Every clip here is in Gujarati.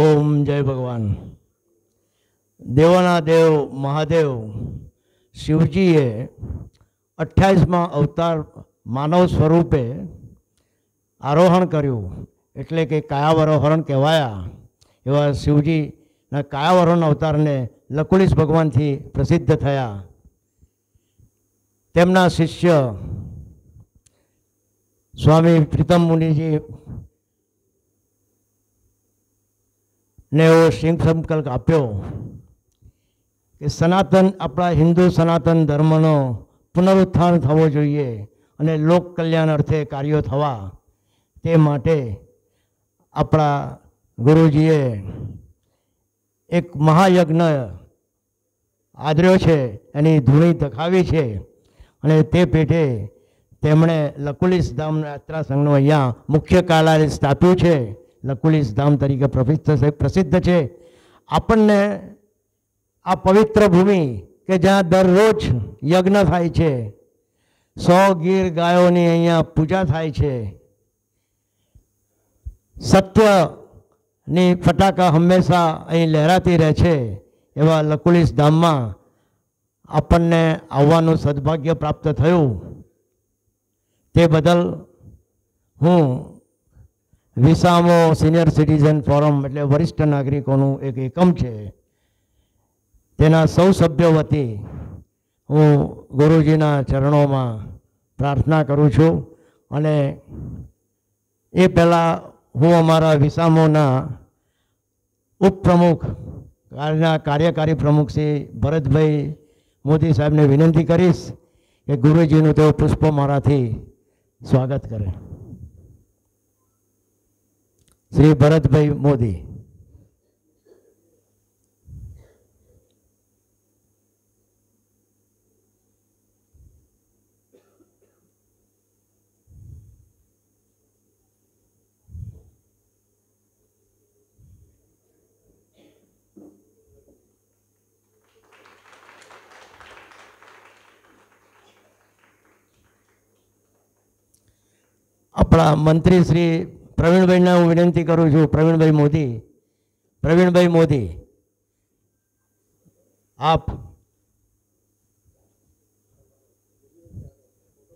ઓમ જય ભગવાન દેવોના દેવ મહાદેવ શિવજીએ અઠ્યાવીસમાં અવતાર માનવ સ્વરૂપે આરોહણ કર્યું એટલે કે કાયાવરોહરણ કહેવાયા એવા શિવજીના કાયાવરોહણ અવતારને લકુલીશ ભગવાનથી પ્રસિદ્ધ થયા તેમના શિષ્ય સ્વામી પ્રીતમ મુનિજી ને એવો સિંહ સંકલ્પ આપ્યો કે સનાતન આપણા હિન્દુ સનાતન ધર્મનો પુનરુત્થાન થવો જોઈએ અને લોક કલ્યાણ અર્થે કાર્યો થવા તે માટે આપણા ગુરુજીએ એક મહાયજ્ઞ આદર્યો છે એની ધૂણી ધખાવી છે અને તે પેટે તેમણે લકુલિસ ધામ યાત્રા સંઘનું અહીંયા મુખ્ય કાર્યાલય સ્થાપ્યું છે લકુલિસ ધામ તરીકે પ્રસિદ્ધ પ્રસિદ્ધ છે આપણને આ પવિત્ર ભૂમિ કે જ્યાં દરરોજ યજ્ઞ થાય છે સો ગીર ગાયોની અહીંયા પૂજા થાય છે સત્યની ફટાકા હંમેશા અહીં લહેરાતી રહે છે એવા લકુલિસ ધામમાં આપણને આવવાનું સદભાગ્ય પ્રાપ્ત થયું તે બદલ હું વિસામો સિનિયર સિટીઝન ફોરમ એટલે વરિષ્ઠ નાગરિકોનું એક એકમ છે તેના સૌ સભ્યો વતી હું ગુરુજીના ચરણોમાં પ્રાર્થના કરું છું અને એ પહેલાં હું અમારા વિસામોના ઉપપ્રમુખ કાર્યકારી પ્રમુખ શ્રી ભરતભાઈ મોદી સાહેબને વિનંતી કરીશ કે ગુરુજીનું તેઓ પુષ્પો મારાથી સ્વાગત કરે શ્રી ભરતભાઈ મોદી આપણા મંત્રી શ્રી પ્રવીણભાઈને હું વિનંતી કરું છું પ્રવીણભાઈ મોદી પ્રવીણભાઈ મોદી આપ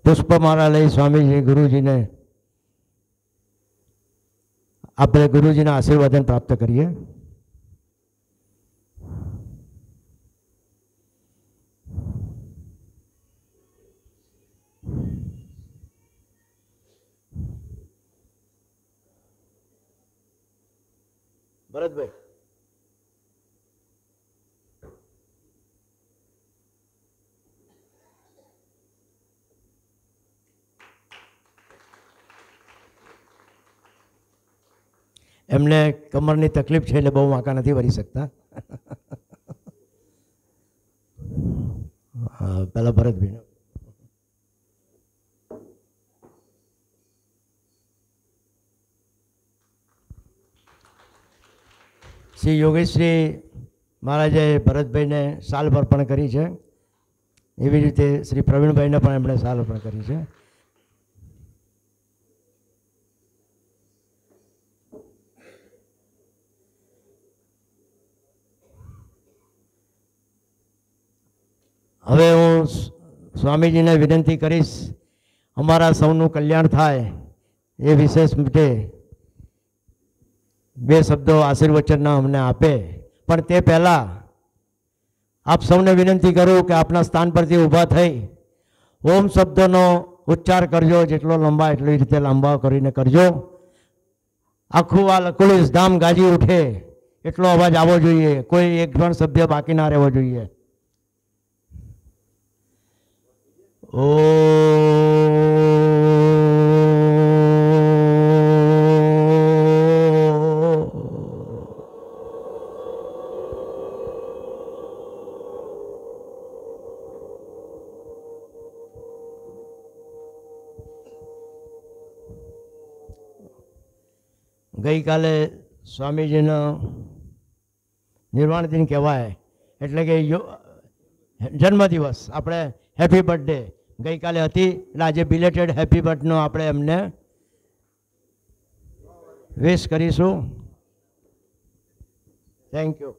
પુષ્પમાળા લઈ સ્વામીજી ગુરુજીને આપણે ગુરુજીના આશીર્વાદન પ્રાપ્ત કરીએ ભરતભાઈ એમને કમરની તકલીફ છે એટલે બહુ વાંકા નથી ભરી શકતા પેલા ભરતભાઈ શ્રી યોગેશ્રી મહારાજે ભરતભાઈને સાલ અર્પણ કરી છે એવી રીતે શ્રી પ્રવીણભાઈને પણ એમણે સાલ અર્પણ કરી છે હવે હું સ્વામીજીને વિનંતી કરીશ અમારા સૌનું કલ્યાણ થાય એ વિશેષ માટે બે શબ્દો આશીર્વચનના અમને આપે પણ તે પહેલાં આપ સૌને વિનંતી કરું કે આપના સ્થાન પરથી ઊભા થઈ ઓમ શબ્દોનો ઉચ્ચાર કરજો જેટલો લંબા એટલી રીતે લાંબા કરીને કરજો આખું આ લકુલિસ ધામ ગાજી ઉઠે એટલો અવાજ આવવો જોઈએ કોઈ એક પણ સભ્ય બાકી ના રહેવો જોઈએ ઓ ગઈકાલે સ્વામીજીનો નિર્વાણ દિન કહેવાય એટલે કે જન્મદિવસ આપણે હેપી બર્થડે ગઈકાલે હતી એટલે આજે બિલેટેડ હેપી બર્થનો આપણે એમને વિશ કરીશું થેન્ક યુ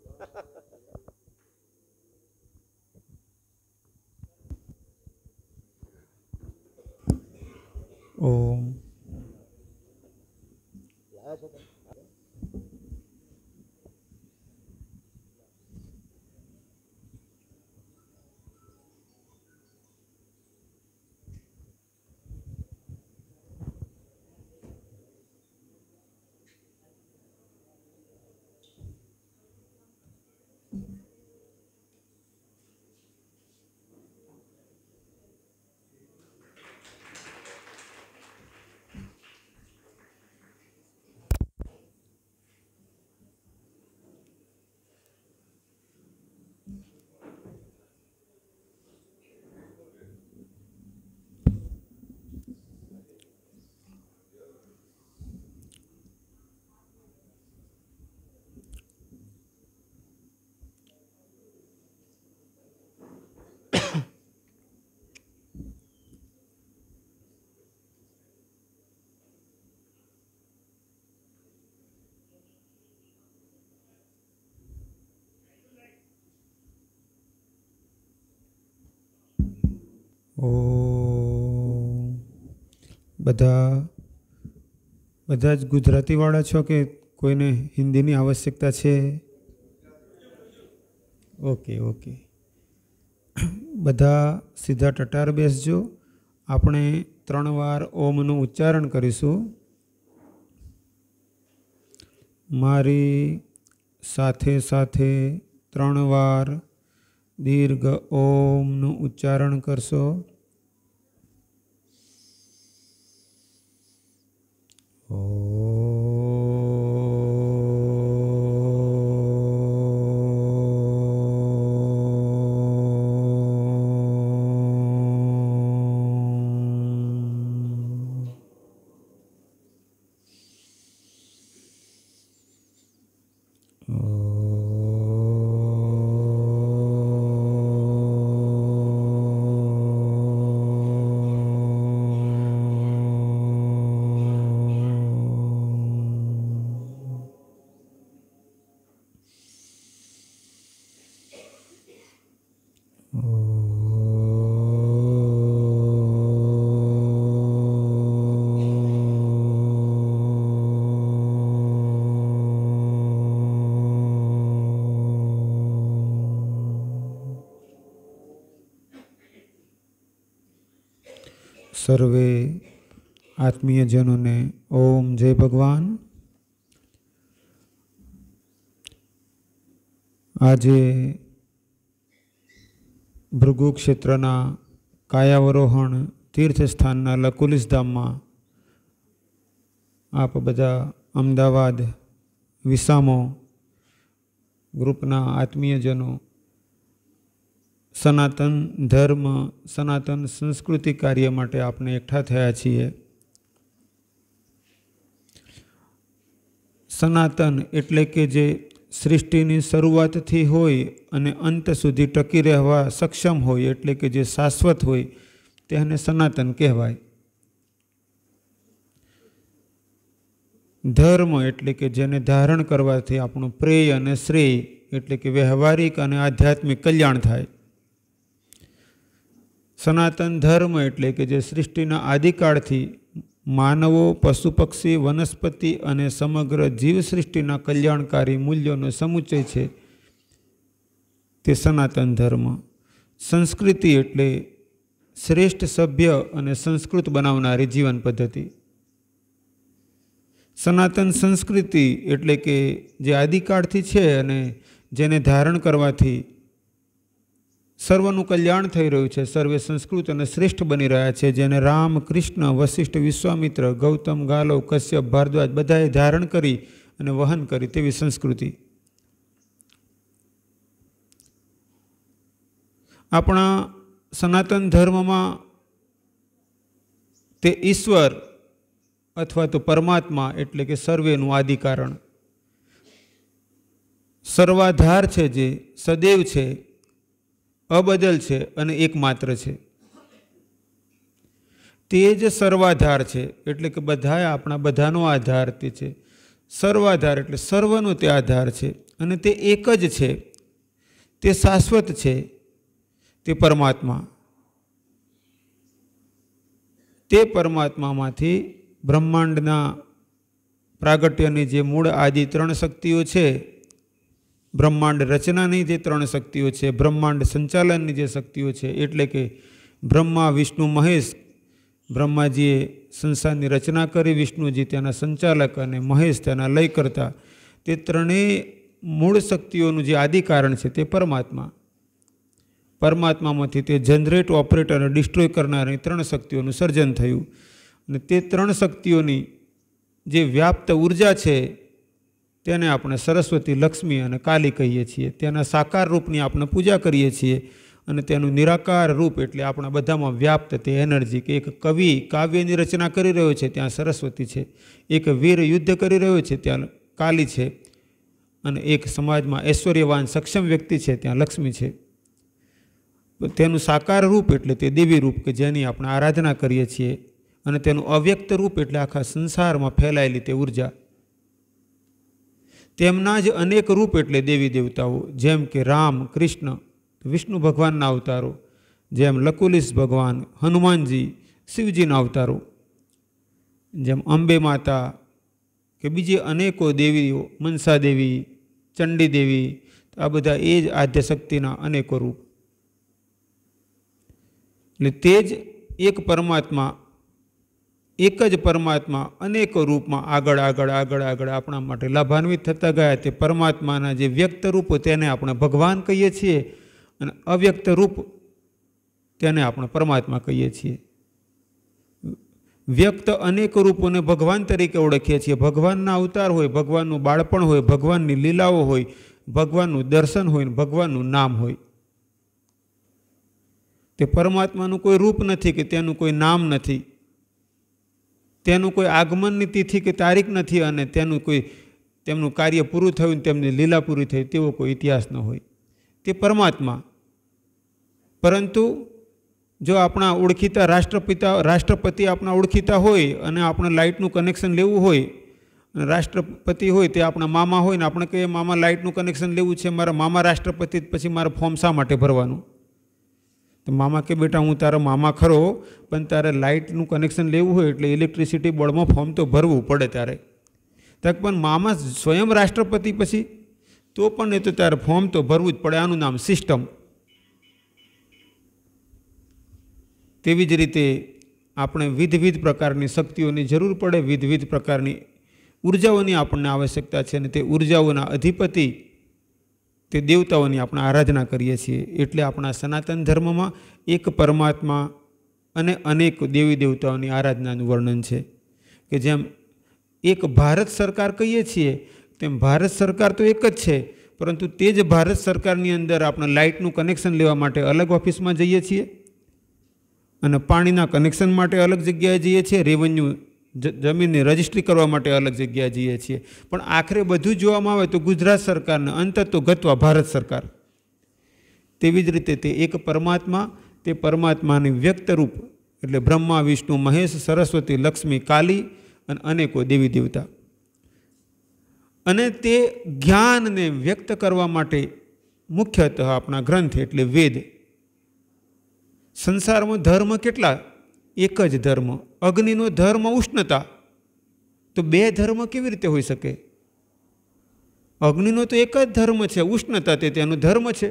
ઓમ ઓ બધા બધા જ ગુજરાતીવાળા છો કે કોઈને હિન્દીની આવશ્યકતા છે ઓકે ઓકે બધા સીધા ટટાર બેસજો આપણે ત્રણ વાર ઓમનું ઉચ્ચારણ કરીશું મારી સાથે સાથે ત્રણ વાર દીર્ઘ ઓમનું ઉચ્ચારણ કરશો ઓ સર્વે આત્મીયજનોને ઓમ જય ભગવાન આજે ભૃગુક્ષેત્રના કાયાવરોહણ તીર્થસ્થાનના લકુલિસ ધામમાં આપ બધા અમદાવાદ વિસામો ગ્રુપના આત્મીયજનો સનાતન ધર્મ સનાતન સંસ્કૃતિ કાર્ય માટે આપણે એકઠા થયા છીએ સનાતન એટલે કે જે સૃષ્ટિની શરૂઆતથી હોય અને અંત સુધી ટકી રહેવા સક્ષમ હોય એટલે કે જે શાશ્વત હોય તેને સનાતન કહેવાય ધર્મ એટલે કે જેને ધારણ કરવાથી આપણું પ્રેય અને શ્રેય એટલે કે વ્યવહારિક અને આધ્યાત્મિક કલ્યાણ થાય સનાતન ધર્મ એટલે કે જે સૃષ્ટિના આદિકાળથી માનવો પશુ પક્ષી વનસ્પતિ અને સમગ્ર જીવસૃષ્ટિના કલ્યાણકારી મૂલ્યોનો સમુચય છે તે સનાતન ધર્મ સંસ્કૃતિ એટલે શ્રેષ્ઠ સભ્ય અને સંસ્કૃત બનાવનારી જીવન પદ્ધતિ સનાતન સંસ્કૃતિ એટલે કે જે આદિકાળથી છે અને જેને ધારણ કરવાથી સર્વનું કલ્યાણ થઈ રહ્યું છે સર્વે સંસ્કૃત અને શ્રેષ્ઠ બની રહ્યા છે જેને રામ કૃષ્ણ વશિષ્ઠ વિશ્વામિત્ર ગૌતમ ગાલવ કશ્યપ ભારદ્વાજ બધાએ ધારણ કરી અને વહન કરી તેવી સંસ્કૃતિ આપણા સનાતન ધર્મમાં તે ઈશ્વર અથવા તો પરમાત્મા એટલે કે સર્વેનું આદિકારણ સર્વાધાર છે જે સદૈવ છે અબદલ છે અને એકમાત્ર છે તે જ સર્વાધાર છે એટલે કે બધા આપણા બધાનો આધાર તે છે સર્વાધાર એટલે સર્વનો તે આધાર છે અને તે એક જ છે તે શાશ્વત છે તે પરમાત્મા તે પરમાત્મામાંથી બ્રહ્માંડના પ્રાગટ્યની જે મૂળ આદિ ત્રણ શક્તિઓ છે બ્રહ્માંડ રચનાની જે ત્રણ શક્તિઓ છે બ્રહ્માંડ સંચાલનની જે શક્તિઓ છે એટલે કે બ્રહ્મા વિષ્ણુ મહેશ બ્રહ્માજીએ સંસારની રચના કરી વિષ્ણુજી તેના સંચાલક અને મહેશ તેના લય લયકર્તા તે ત્રણેય મૂળ શક્તિઓનું જે આદિ કારણ છે તે પરમાત્મા પરમાત્મામાંથી તે જનરેટ ઓપરેટ અને ડિસ્ટ્રોય કરનારની ત્રણ શક્તિઓનું સર્જન થયું અને તે ત્રણ શક્તિઓની જે વ્યાપ્ત ઉર્જા છે તેને આપણે સરસ્વતી લક્ષ્મી અને કાલી કહીએ છીએ તેના સાકાર રૂપની આપણે પૂજા કરીએ છીએ અને તેનું નિરાકાર રૂપ એટલે આપણા બધામાં વ્યાપ્ત તે એનર્જી કે એક કવિ કાવ્યની રચના કરી રહ્યો છે ત્યાં સરસ્વતી છે એક વીર યુદ્ધ કરી રહ્યો છે ત્યાં કાલી છે અને એક સમાજમાં ઐશ્વર્યવાન સક્ષમ વ્યક્તિ છે ત્યાં લક્ષ્મી છે તેનું સાકાર રૂપ એટલે તે દેવી રૂપ કે જેની આપણે આરાધના કરીએ છીએ અને તેનું અવ્યક્ત રૂપ એટલે આખા સંસારમાં ફેલાયેલી તે ઉર્જા તેમના જ અનેક રૂપ એટલે દેવી દેવતાઓ જેમ કે રામ કૃષ્ણ વિષ્ણુ ભગવાનના અવતારો જેમ લકુલિસ ભગવાન હનુમાનજી શિવજીના અવતારો જેમ અંબે માતા કે બીજી અનેકો દેવીઓ મનસા દેવી ચંડી દેવી આ બધા એ જ આદ્યશક્તિના અનેકો રૂપ એટલે તે જ એક પરમાત્મા એક જ પરમાત્મા અનેક રૂપમાં આગળ આગળ આગળ આગળ આપણા માટે લાભાન્વિત થતા ગયા તે પરમાત્માના જે વ્યક્ત રૂપ તેને આપણે ભગવાન કહીએ છીએ અને અવ્યક્ત રૂપ તેને આપણે પરમાત્મા કહીએ છીએ વ્યક્ત અનેક રૂપોને ભગવાન તરીકે ઓળખીએ છીએ ભગવાનના અવતાર હોય ભગવાનનું બાળપણ હોય ભગવાનની લીલાઓ હોય ભગવાનનું દર્શન હોય ભગવાનનું નામ હોય તે પરમાત્માનું કોઈ રૂપ નથી કે તેનું કોઈ નામ નથી તેનું કોઈ આગમનની તિથિ કે તારીખ નથી અને તેનું કોઈ તેમનું કાર્ય પૂરું થયું તેમની લીલા પૂરી થઈ તેવો કોઈ ઇતિહાસ ન હોય તે પરમાત્મા પરંતુ જો આપણા ઓળખીતા રાષ્ટ્રપિતા રાષ્ટ્રપતિ આપણા ઓળખીતા હોય અને આપણે લાઇટનું કનેક્શન લેવું હોય અને રાષ્ટ્રપતિ હોય તે આપણા મામા હોય ને આપણે કહીએ મામા લાઇટનું કનેક્શન લેવું છે મારા મામા રાષ્ટ્રપતિ પછી મારા ફોર્મ શા માટે ભરવાનું તો મામા કે બેટા હું તારા મામા ખરો પણ તારે લાઇટનું કનેક્શન લેવું હોય એટલે ઇલેક્ટ્રિસિટી બોર્ડમાં ફોર્મ તો ભરવું પડે તારે તક પણ મામા સ્વયં રાષ્ટ્રપતિ પછી તો પણ એ તો તારે ફોર્મ તો ભરવું જ પડે આનું નામ સિસ્ટમ તેવી જ રીતે આપણે વિધવિધ પ્રકારની શક્તિઓની જરૂર પડે વિધવિધ પ્રકારની ઉર્જાઓની આપણને આવશ્યકતા છે અને તે ઉર્જાઓના અધિપતિ તે દેવતાઓની આપણે આરાધના કરીએ છીએ એટલે આપણા સનાતન ધર્મમાં એક પરમાત્મા અને અનેક દેવી દેવતાઓની આરાધનાનું વર્ણન છે કે જેમ એક ભારત સરકાર કહીએ છીએ તેમ ભારત સરકાર તો એક જ છે પરંતુ તે જ ભારત સરકારની અંદર આપણે લાઇટનું કનેક્શન લેવા માટે અલગ ઓફિસમાં જઈએ છીએ અને પાણીના કનેક્શન માટે અલગ જગ્યાએ જઈએ છીએ રેવન્યુ જમીનની રજિસ્ટ્રી કરવા માટે અલગ જગ્યા જઈએ છીએ પણ આખરે બધું જોવામાં આવે તો ગુજરાત સરકારને અંત તો ગતવા ભારત સરકાર તેવી જ રીતે તે એક પરમાત્મા તે પરમાત્માની વ્યક્ત રૂપ એટલે બ્રહ્મા વિષ્ણુ મહેશ સરસ્વતી લક્ષ્મી કાલી અને અનેકો દેવી દેવતા અને તે જ્ઞાનને વ્યક્ત કરવા માટે મુખ્યતઃ આપણા ગ્રંથ એટલે વેદ સંસારમાં ધર્મ કેટલા એક જ ધર્મ અગ્નિનો ધર્મ ઉષ્ણતા તો બે ધર્મ કેવી રીતે હોઈ શકે અગ્નિનો તો એક જ ધર્મ છે ઉષ્ણતા તે તેનો ધર્મ છે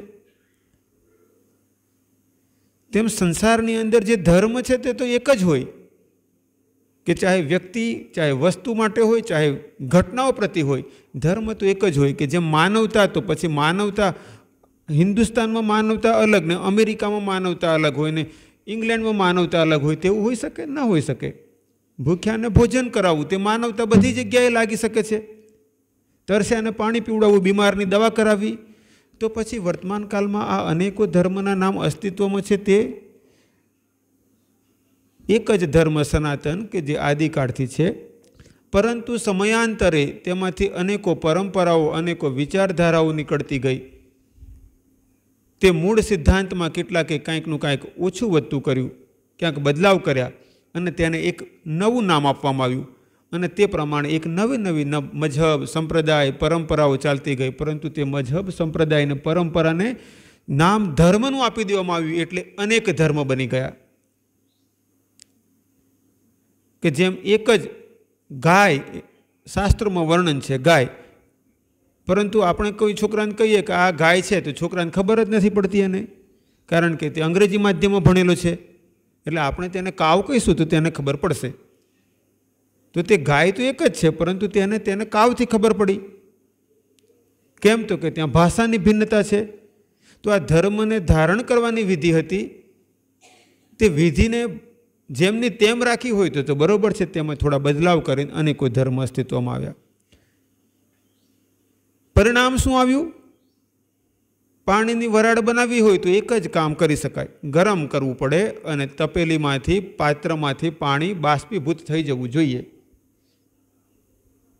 તેમ સંસારની અંદર જે ધર્મ છે તે તો એક જ હોય કે ચાહે વ્યક્તિ ચાહે વસ્તુ માટે હોય ચાહે ઘટનાઓ પ્રત્યે હોય ધર્મ તો એક જ હોય કે જેમ માનવતા તો પછી માનવતા હિન્દુસ્તાનમાં માનવતા અલગ ને અમેરિકામાં માનવતા અલગ હોય ને ઇંગ્લેન્ડમાં માનવતા અલગ હોય તેવું હોઈ શકે ન હોઈ શકે ભૂખ્યાને ભોજન કરાવવું તે માનવતા બધી જગ્યાએ લાગી શકે છે તરસ્યાને પાણી પીવડાવવું બીમારની દવા કરાવવી તો પછી વર્તમાનકાલમાં આ અનેકો ધર્મના નામ અસ્તિત્વમાં છે તે એક જ ધર્મ સનાતન કે જે આદિકાળથી છે પરંતુ સમયાંતરે તેમાંથી અનેકો પરંપરાઓ અનેકો વિચારધારાઓ નીકળતી ગઈ તે મૂળ સિદ્ધાંતમાં કેટલાકે કાંઈકનું કાંઈક ઓછું વધતું કર્યું ક્યાંક બદલાવ કર્યા અને તેને એક નવું નામ આપવામાં આવ્યું અને તે પ્રમાણે એક નવી નવી મજહબ સંપ્રદાય પરંપરાઓ ચાલતી ગઈ પરંતુ તે મજહબ સંપ્રદાયને પરંપરાને નામ ધર્મનું આપી દેવામાં આવ્યું એટલે અનેક ધર્મ બની ગયા કે જેમ એક જ ગાય શાસ્ત્રોમાં વર્ણન છે ગાય પરંતુ આપણે કોઈ છોકરાને કહીએ કે આ ગાય છે તો છોકરાને ખબર જ નથી પડતી એને કારણ કે તે અંગ્રેજી માધ્યમમાં ભણેલો છે એટલે આપણે તેને કાવ કહીશું તો તેને ખબર પડશે તો તે ગાય તો એક જ છે પરંતુ તેને તેને કાવથી ખબર પડી કેમ તો કે ત્યાં ભાષાની ભિન્નતા છે તો આ ધર્મને ધારણ કરવાની વિધિ હતી તે વિધિને જેમની તેમ રાખી હોય તો બરોબર છે તેમાં થોડા બદલાવ કરીને અને કોઈ ધર્મ અસ્તિત્વમાં આવ્યા પરિણામ શું આવ્યું પાણીની વરાળ બનાવવી હોય તો એક જ કામ કરી શકાય ગરમ કરવું પડે અને તપેલીમાંથી પાત્રમાંથી પાણી બાષ્પીભૂત થઈ જવું જોઈએ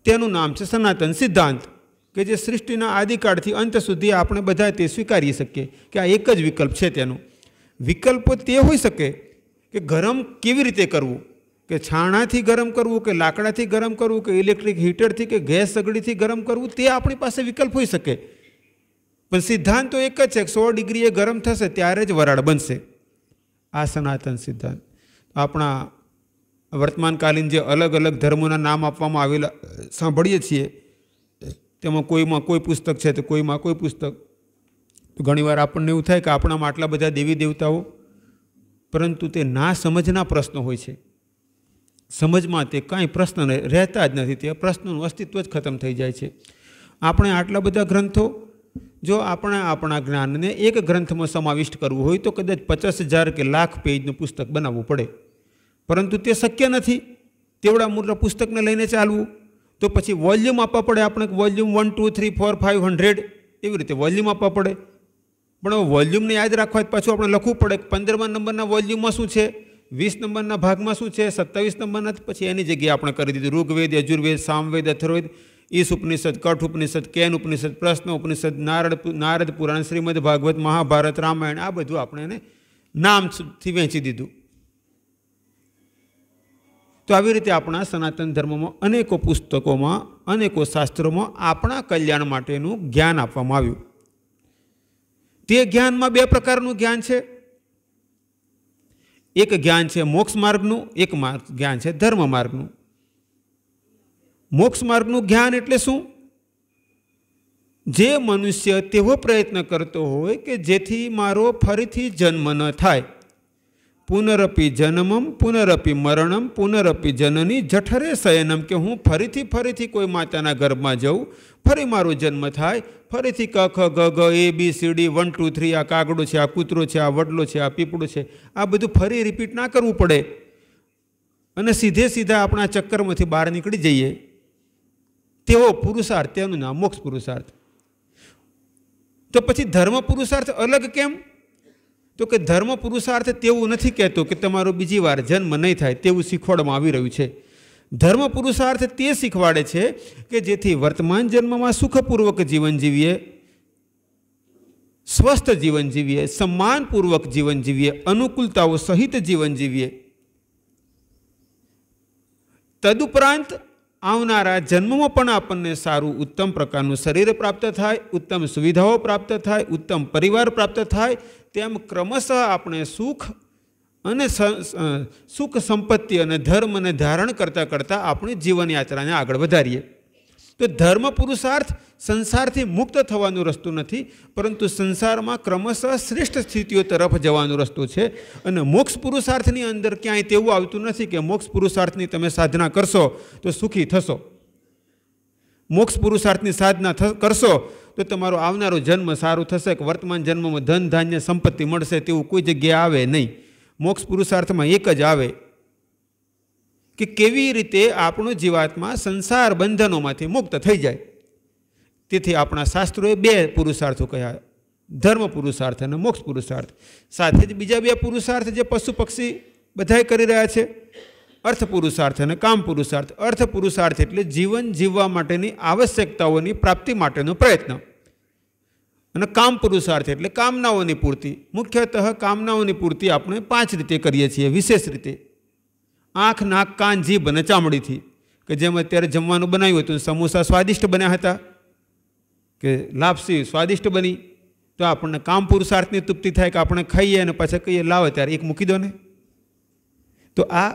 તેનું નામ છે સનાતન સિદ્ધાંત કે જે સૃષ્ટિના આદિકાળથી અંત સુધી આપણે બધા તે સ્વીકારી શકીએ કે આ એક જ વિકલ્પ છે તેનો વિકલ્પ તે હોઈ શકે કે ગરમ કેવી રીતે કરવું કે છાણાથી ગરમ કરવું કે લાકડાથી ગરમ કરવું કે ઇલેક્ટ્રિક હીટરથી કે ગેસ સગડીથી ગરમ કરવું તે આપણી પાસે વિકલ્પ હોઈ શકે પણ સિદ્ધાંત તો એક જ છે સો ડિગ્રીએ ગરમ થશે ત્યારે જ વરાળ બનશે આ સનાતન સિદ્ધાંત આપણા વર્તમાનકાલીન જે અલગ અલગ ધર્મોના નામ આપવામાં આવેલા સાંભળીએ છીએ તેમાં કોઈમાં કોઈ પુસ્તક છે તો કોઈમાં કોઈ પુસ્તક તો ઘણીવાર આપણને એવું થાય કે આપણામાં આટલા બધા દેવી દેવતાઓ પરંતુ તે ના સમજના પ્રશ્નો હોય છે સમજમાં તે કાંઈ પ્રશ્ન રહેતા જ નથી તે પ્રશ્નનું અસ્તિત્વ જ ખતમ થઈ જાય છે આપણે આટલા બધા ગ્રંથો જો આપણે આપણા જ્ઞાનને એક ગ્રંથમાં સમાવિષ્ટ કરવું હોય તો કદાચ પચાસ હજાર કે લાખ પેજનું પુસ્તક બનાવવું પડે પરંતુ તે શક્ય નથી તેવડા મોટા પુસ્તકને લઈને ચાલવું તો પછી વોલ્યુમ આપવા પડે આપણે volume one two three four five hundred એવી રીતે વોલ્યુમ આપવા પડે પણ વોલ્યુમને યાદ રાખવા જ પાછું આપણે લખવું પડે કે પંદરમા નંબરના વોલ્યુમમાં શું છે વીસ નંબરના ભાગમાં શું છે સત્તાવીસ નંબરના પછી એની જગ્યાએ આપણે કરી દીધું ઋગ્વેદ યજુર્વેદ સામવેદ અથર્વેદ ઈશ ઉપનિષદ કઠ ઉપનિષદ કેન ઉપનિષદ પ્રશ્ન ઉપનિષદ નારદ નારદ પુરાણ શ્રીમદ ભાગવત મહાભારત રામાયણ આ બધું આપણે એને નામથી વહેંચી દીધું તો આવી રીતે આપણા સનાતન ધર્મમાં અનેકો પુસ્તકોમાં અનેકો શાસ્ત્રોમાં આપણા કલ્યાણ માટેનું જ્ઞાન આપવામાં આવ્યું તે જ્ઞાનમાં બે પ્રકારનું જ્ઞાન છે એક જ્ઞાન છે મોક્ષ માર્ગનું એક માર્ગ જ્ઞાન છે ધર્મ માર્ગનું મોક્ષ માર્ગનું જ્ઞાન એટલે શું જે મનુષ્ય તેવો પ્રયત્ન કરતો હોય કે જેથી મારો ફરીથી જન્મ ન થાય પુનરપી જન્મમ પુનરપી મરણમ પુનરપી જનની જઠરે શયનમ કે હું ફરીથી ફરીથી કોઈ માતાના ગર્ભમાં જઉં ફરી મારો જન્મ થાય ફરીથી ક ખ ગ ગ A B C D one two three આ કાગડો છે આ કૂતરો છે આ વડલો છે આ પીપળો છે આ બધું ફરી રિપીટ ના કરવું પડે અને સીધે સીધા આપણા ચક્કરમાંથી બહાર નીકળી જઈએ તેવો પુરુષાર્થ તેનું નામ મોક્ષ પુરુષાર્થ તો પછી ધર્મ પુરુષાર્થ અલગ કેમ તો કે ધર્મ પુરુષાર્થ તેવું નથી કહેતો કે તમારો બીજી વાર જન્મ નહીં થાય તેવું શીખવાડવામાં આવી રહ્યું છે ધર્મ પુરુષાર્થ તે શીખવાડે છે કે જેથી વર્તમાન જન્મમાં સુખપૂર્વક જીવન જીવીએ સ્વસ્થ જીવન જીવીએ સન્માનપૂર્વક જીવન જીવીએ અનુકૂળતાઓ સહિત જીવન જીવીએ તદુપરાંત આવનારા જન્મમાં પણ આપણને સારું ઉત્તમ પ્રકારનું શરીર પ્રાપ્ત થાય ઉત્તમ સુવિધાઓ પ્રાપ્ત થાય ઉત્તમ પરિવાર પ્રાપ્ત થાય તેમ ક્રમશઃ આપણે સુખ અને સુખ સંપત્તિ અને ધર્મને ધારણ કરતાં કરતાં આપણી જીવનયાત્રાને આગળ વધારીએ તો ધર્મ પુરુષાર્થ સંસારથી મુક્ત થવાનું રસ્તું નથી પરંતુ સંસારમાં ક્રમશઃ શ્રેષ્ઠ સ્થિતિઓ તરફ જવાનું રસ્તો છે અને મોક્ષ પુરુષાર્થની અંદર ક્યાંય તેવું આવતું નથી કે મોક્ષ પુરુષાર્થની તમે સાધના કરશો તો સુખી થશો મોક્ષ પુરુષાર્થની સાધના કરશો તો તમારો આવનારો જન્મ સારું થશે કે વર્તમાન જન્મમાં ધન ધાન્ય સંપત્તિ મળશે તેવું કોઈ જગ્યાએ આવે નહીં મોક્ષ પુરુષાર્થમાં એક જ આવે કે કેવી રીતે આપણો જીવાત્મા સંસાર બંધનોમાંથી મુક્ત થઈ જાય તેથી આપણા શાસ્ત્રોએ બે પુરુષાર્થો કહ્યા ધર્મ પુરુષાર્થ અને મોક્ષ પુરુષાર્થ સાથે જ બીજા બે પુરુષાર્થ જે પશુ પક્ષી બધાએ કરી રહ્યા છે અર્થ પુરુષાર્થ અને કામ પુરુષાર્થ અર્થ પુરુષાર્થ એટલે જીવન જીવવા માટેની આવશ્યકતાઓની પ્રાપ્તિ માટેનો પ્રયત્ન અને કામ પુરુષાર્થ એટલે કામનાઓની પૂર્તિ મુખ્યતઃ કામનાઓની પૂર્તિ આપણે પાંચ રીતે કરીએ છીએ વિશેષ રીતે આંખ નાક કાન જીભ અને ચામડીથી કે જેમ અત્યારે જમવાનું બનાવ્યું હતું સમોસા સ્વાદિષ્ટ બન્યા હતા કે લાપસી સ્વાદિષ્ટ બની તો આપણને કામ પુરુષાર્થની તૃપ્તિ થાય કે આપણે ખાઈએ અને પાછા કહીએ લાવે ત્યારે એક મૂકી દો ને તો આ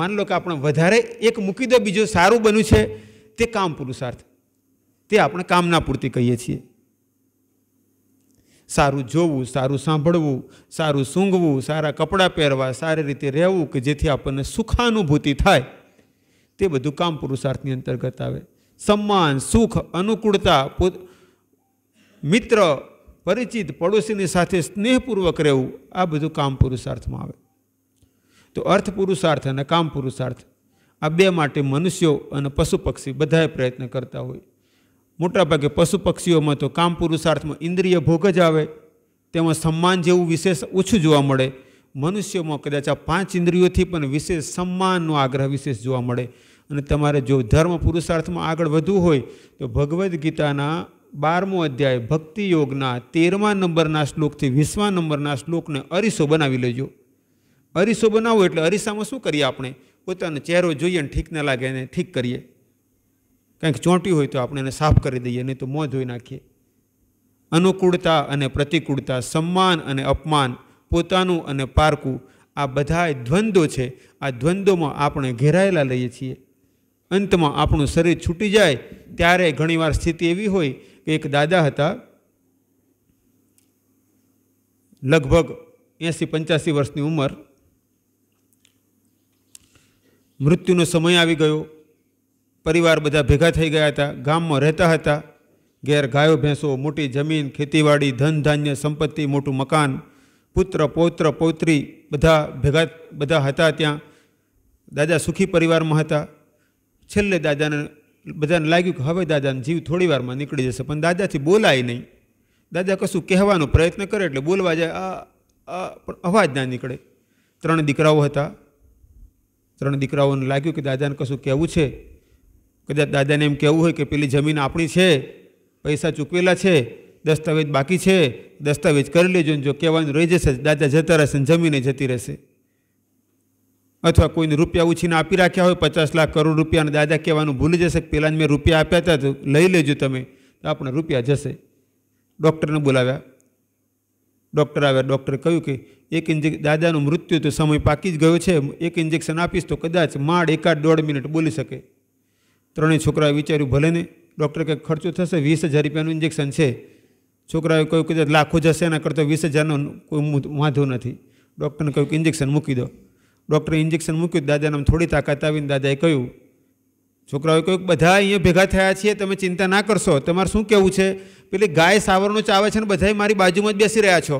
માન લો કે આપણે વધારે એક મૂકી દો બીજું સારું બન્યું છે તે કામ પુરુષાર્થ તે આપણે કામના પૂરતી કહીએ છીએ સારું જોવું સારું સાંભળવું સારું સૂંઘવું સારા કપડાં પહેરવા સારી રીતે રહેવું કે જેથી આપણને સુખાનુભૂતિ થાય તે બધું કામ પુરુષાર્થની અંતર્ગત આવે સન્માન સુખ અનુકૂળતા મિત્ર પરિચિત પડોશીની સાથે સ્નેહપૂર્વક રહેવું આ બધું કામ પુરુષાર્થમાં આવે તો અર્થ પુરુષાર્થ અને કામ પુરુષાર્થ આ બે માટે મનુષ્યો અને પશુ પક્ષી બધાએ પ્રયત્ન કરતા હોય મોટાભાગે પશુ પક્ષીઓમાં તો કામ પુરુષાર્થમાં ઇન્દ્રિય ભોગ જ આવે તેમાં સન્માન જેવું વિશેષ ઓછું જોવા મળે મનુષ્યોમાં કદાચ આ પાંચ ઇન્દ્રિયોથી પણ વિશેષ સન્માનનો આગ્રહ વિશેષ જોવા મળે અને તમારે જો ધર્મ પુરુષાર્થમાં આગળ વધવું હોય તો ભગવદ્ ગીતાના બારમો અધ્યાય ભક્તિ યોગના તેરમા નંબરના શ્લોકથી વીસમા નંબરના શ્લોકને અરીસો બનાવી લેજો અરીસો બનાવો એટલે અરીસામાં શું કરીએ આપણે પોતાનો ચહેરો જોઈએ ને ઠીક ન લાગે ને ઠીક કરીએ કંઈક ચોંટી હોય તો આપણે એને સાફ કરી દઈએ નહીં તો મોં ધોઈ નાખીએ અનુકૂળતા અને પ્રતિકૂળતા સન્માન અને અપમાન પોતાનું અને પારકું આ બધા દ્વંદ્વો છે આ દ્વંદ્વોમાં આપણે ઘેરાયેલા લઈએ છીએ અંતમાં આપણું શરીર છૂટી જાય ત્યારે ઘણીવાર સ્થિતિ એવી હોય કે એક દાદા હતા લગભગ એંસી પંચ્યાસી વર્ષની ઉંમર મૃત્યુનો સમય આવી ગયો પરિવાર બધા ભેગા થઈ ગયા હતા ગામમાં રહેતા હતા ઘેર ગાયો ભેંસો મોટી જમીન ખેતીવાડી ધન ધાન્ય સંપત્તિ મોટું મકાન પુત્ર પૌત્ર પૌત્રી બધા ભેગા બધા હતા ત્યાં દાદા સુખી પરિવારમાં હતા છેલ્લે દાદાને બધાને લાગ્યું કે હવે દાદાને જીવ થોડી વારમાં નીકળી જશે પણ દાદાથી બોલાય નહીં દાદા કશું કહેવાનો પ્રયત્ન કરે એટલે બોલવા જાય આ અવાજ ના નીકળે ત્રણ દીકરાઓ હતા ત્રણ દીકરાઓને લાગ્યું કે દાદાને કશું કહેવું છે કદાચ દાદાને એમ કહેવું હોય કે પેલી જમીન આપણી છે પૈસા ચૂકવેલા છે દસ્તાવેજ બાકી છે દસ્તાવેજ કરી લેજો ને જો કહેવાનું રહી જશે દાદા જતા રહેશે ને જમીને જતી રહેશે અથવા કોઈને રૂપિયા ઉછીને આપી રાખ્યા હોય પચાસ લાખ કરોડ રૂપિયા અને દાદા કહેવાનું ભૂલી જશે કે પહેલાં જ મેં રૂપિયા આપ્યા હતા તો લઈ લેજો તમે તો આપણે રૂપિયા જશે ડૉક્ટરને બોલાવ્યા ડૉક્ટર આવ્યા ડૉક્ટરે કહ્યું કે એક ઇન્જેક દાદાનું મૃત્યુ તો સમય પાકી જ ગયો છે એક ઇન્જેક્શન આપીશ તો કદાચ માડ એકાદ દોઢ મિનિટ બોલી શકે ત્રણેય છોકરાએ વિચાર્યું ભલે ને ડૉક્ટર કે ખર્ચો થશે વીસ હજાર રૂપિયાનું ઇન્જેક્શન છે છોકરાએ કહ્યું કે લાખો જશે એના કરતાં વીસ હજારનો કોઈ વાંધો નથી ડૉક્ટરને કહ્યું કે ઇન્જેક્શન મૂકી દો ડૉક્ટરે ઇન્જેક્શન મૂક્યું દાદાને થોડી તાકાત આવીને દાદાએ કહ્યું છોકરાઓએ કહ્યું બધા અહીંયા ભેગા થયા છીએ તમે ચિંતા ના કરશો તમારે શું કહેવું છે પેલી ગાય સાવરનો ચાવે છે ને બધાએ મારી બાજુમાં જ બેસી રહ્યા છો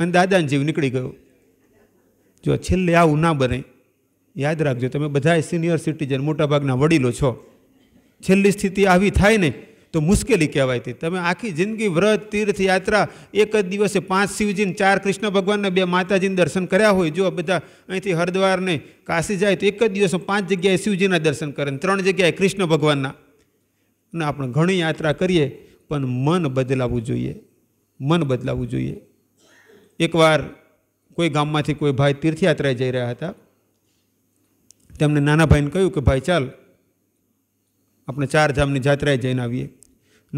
અને દાદાને જીવ નીકળી ગયો જો છેલ્લે આવું ના બને યાદ રાખજો તમે બધા સિનિયર સિટીઝન મોટાભાગના વડીલો છો છેલ્લી સ્થિતિ આવી થાય નહીં તો મુશ્કેલી કહેવાયતી તમે આખી જિંદગી વ્રત તીર્થયાત્રા એક જ દિવસે પાંચ શિવજીને ચાર કૃષ્ણ ભગવાનના બે માતાજીને દર્શન કર્યા હોય જો બધા અહીંથી હરદ્વારને કાશી જાય તો એક જ દિવસે પાંચ જગ્યાએ શિવજીના દર્શન કરે ત્રણ જગ્યાએ કૃષ્ણ ભગવાનના અને આપણે ઘણી યાત્રા કરીએ પણ મન બદલાવવું જોઈએ મન બદલાવવું જોઈએ એકવાર કોઈ ગામમાંથી કોઈ ભાઈ તીર્થયાત્રાએ જઈ રહ્યા હતા તેમણે નાના ભાઈને કહ્યું કે ભાઈ ચાલ આપણે ચાર ધામની જાત્રાએ જઈને આવીએ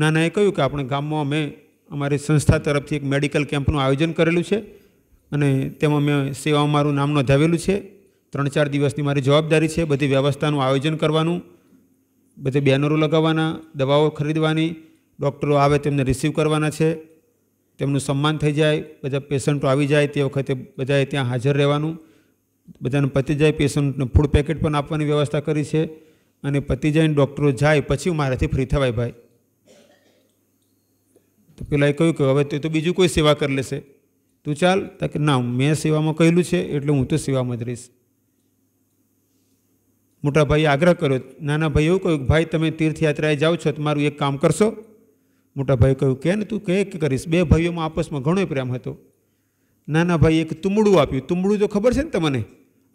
નાનાએ કહ્યું કે આપણે ગામમાં મેં અમારી સંસ્થા તરફથી એક મેડિકલ કેમ્પનું આયોજન કરેલું છે અને તેમાં મેં સેવા મારું નામ નોંધાવેલું છે ત્રણ ચાર દિવસની મારી જવાબદારી છે બધી વ્યવસ્થાનું આયોજન કરવાનું બધે બેનરો લગાવવાના દવાઓ ખરીદવાની ડૉક્ટરો આવે તેમને રિસીવ કરવાના છે તેમનું સન્માન થઈ જાય બધા પેશન્ટો આવી જાય તે વખતે બધાએ ત્યાં હાજર રહેવાનું બધાને પતી જાય પેશન્ટને ફૂડ પેકેટ પણ આપવાની વ્યવસ્થા કરી છે અને પતી જાય ડૉક્ટરો જાય પછી મારાથી ફ્રી થવાય ભાઈ તો પેલાએ કહ્યું કે હવે તે તો બીજું કોઈ સેવા કરી લેશે તું ચાલ કે ના મેં સેવામાં કહેલું છે એટલે હું તો સેવામાં જ રહીશ મોટા ભાઈએ આગ્રહ કર્યો નાના ભાઈએ એવું કહ્યું ભાઈ તમે તીર્થયાત્રાએ જાઓ છો તો મારું એક કામ કરશો મોટા ભાઈ કહ્યું કે ને તું કે કરીશ બે ભાઈઓમાં આપસમાં ઘણો પ્રેમ હતો નાના ભાઈ એક તુંબડું આપ્યું તુંબડું તો ખબર છે ને તમને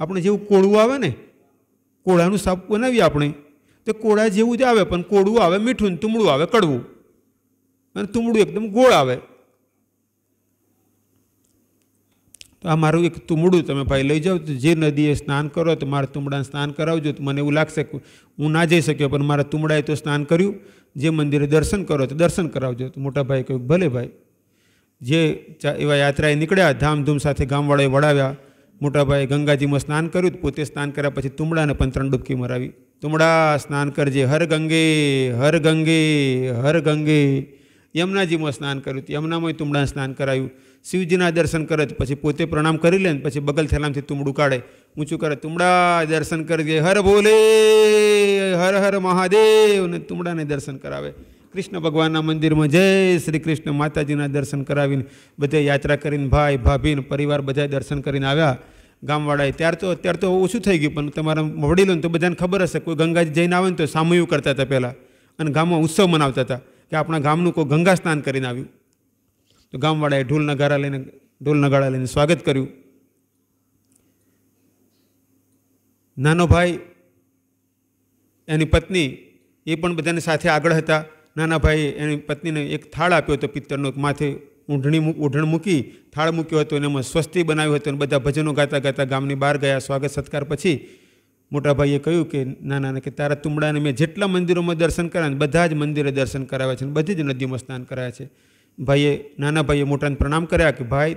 આપણે જેવું કોળું આવે ને કોળાનું સાપ બનાવીએ આપણે તો કોળા જેવું જ આવે પણ કોળું આવે મીઠું તુંબડું આવે કડવું અને તુમડું એકદમ ગોળ આવે તો આ મારું એક તુમડું તમે ભાઈ લઈ જાઓ તો જે નદીએ સ્નાન કરો તો મારા તુમડાને સ્નાન કરાવજો તો મને એવું લાગશે કે હું ના જઈ શક્યો પણ મારા તુમડાએ તો સ્નાન કર્યું જે મંદિરે દર્શન કરો તો દર્શન કરાવજો તો મોટા ભાઈ કહ્યું ભલે ભાઈ જે એવા યાત્રાએ નીકળ્યા ધામધૂમ સાથે ગામવાળાએ વળાવ્યા મોટાભાઈ ગંગાજીમાં સ્નાન કર્યું પોતે સ્નાન કર્યા પછી તુમડાને પણ ત્રણ ડૂબકી મરાવી તુમડા સ્નાન કરજે હર ગંગે હર ગંગે હર ગંગે યમુનાજીમાં સ્નાન કર્યું યમુનામાં તુમડા સ્નાન કરાયું શિવજીના દર્શન કરે પછી પોતે પ્રણામ કરી લે પછી બગલ થેલામથી તુમડું કાઢે ઊંચું કરે તુમડા દર્શન કરી દે હર ભોલે હર હર મહાદેવ ને તુમડાને દર્શન કરાવે કૃષ્ણ ભગવાનના મંદિરમાં જય શ્રી કૃષ્ણ માતાજીના દર્શન કરાવીને બધે યાત્રા કરીને ભાઈ ભાભીને પરિવાર બધા દર્શન કરીને આવ્યા ગામવાળાએ ત્યાર તો અત્યારે તો ઓછું થઈ ગયું પણ તમારા વડીલોને તો બધાને ખબર હશે કોઈ ગંગાજી જઈને આવે ને તો સામૂહિક કરતા હતા પહેલાં અને ગામમાં ઉત્સવ મનાવતા હતા કે આપણા ગામનું કોઈ ગંગા સ્નાન કરીને આવ્યું તો ગામવાળાએ ઢોલ નગારા લઈને ઢોલ નગાડા લઈને સ્વાગત કર્યું નાનો ભાઈ એની પત્ની એ પણ બધાને સાથે આગળ હતા નાના ભાઈ એની પત્નીને એક થાળ આપ્યો હતો પિત્તરનો માથે ઊંઢણી ઊંઢણ મૂકી થાળ મૂક્યો હતો અને એમાં સ્વસ્તિ બનાવ્યું હતું અને બધા ભજનો ગાતા ગાતા ગામની બહાર ગયા સ્વાગત સત્કાર પછી મોટા ભાઈએ કહ્યું કે ના ના કે તારા તુમડાને મેં જેટલા મંદિરોમાં દર્શન કરાવે બધા જ મંદિરે દર્શન કરાવ્યા છે અને બધી જ નદીઓમાં સ્નાન કરાવે છે ભાઈએ નાના ભાઈએ મોટાને પ્રણામ કર્યા કે ભાઈ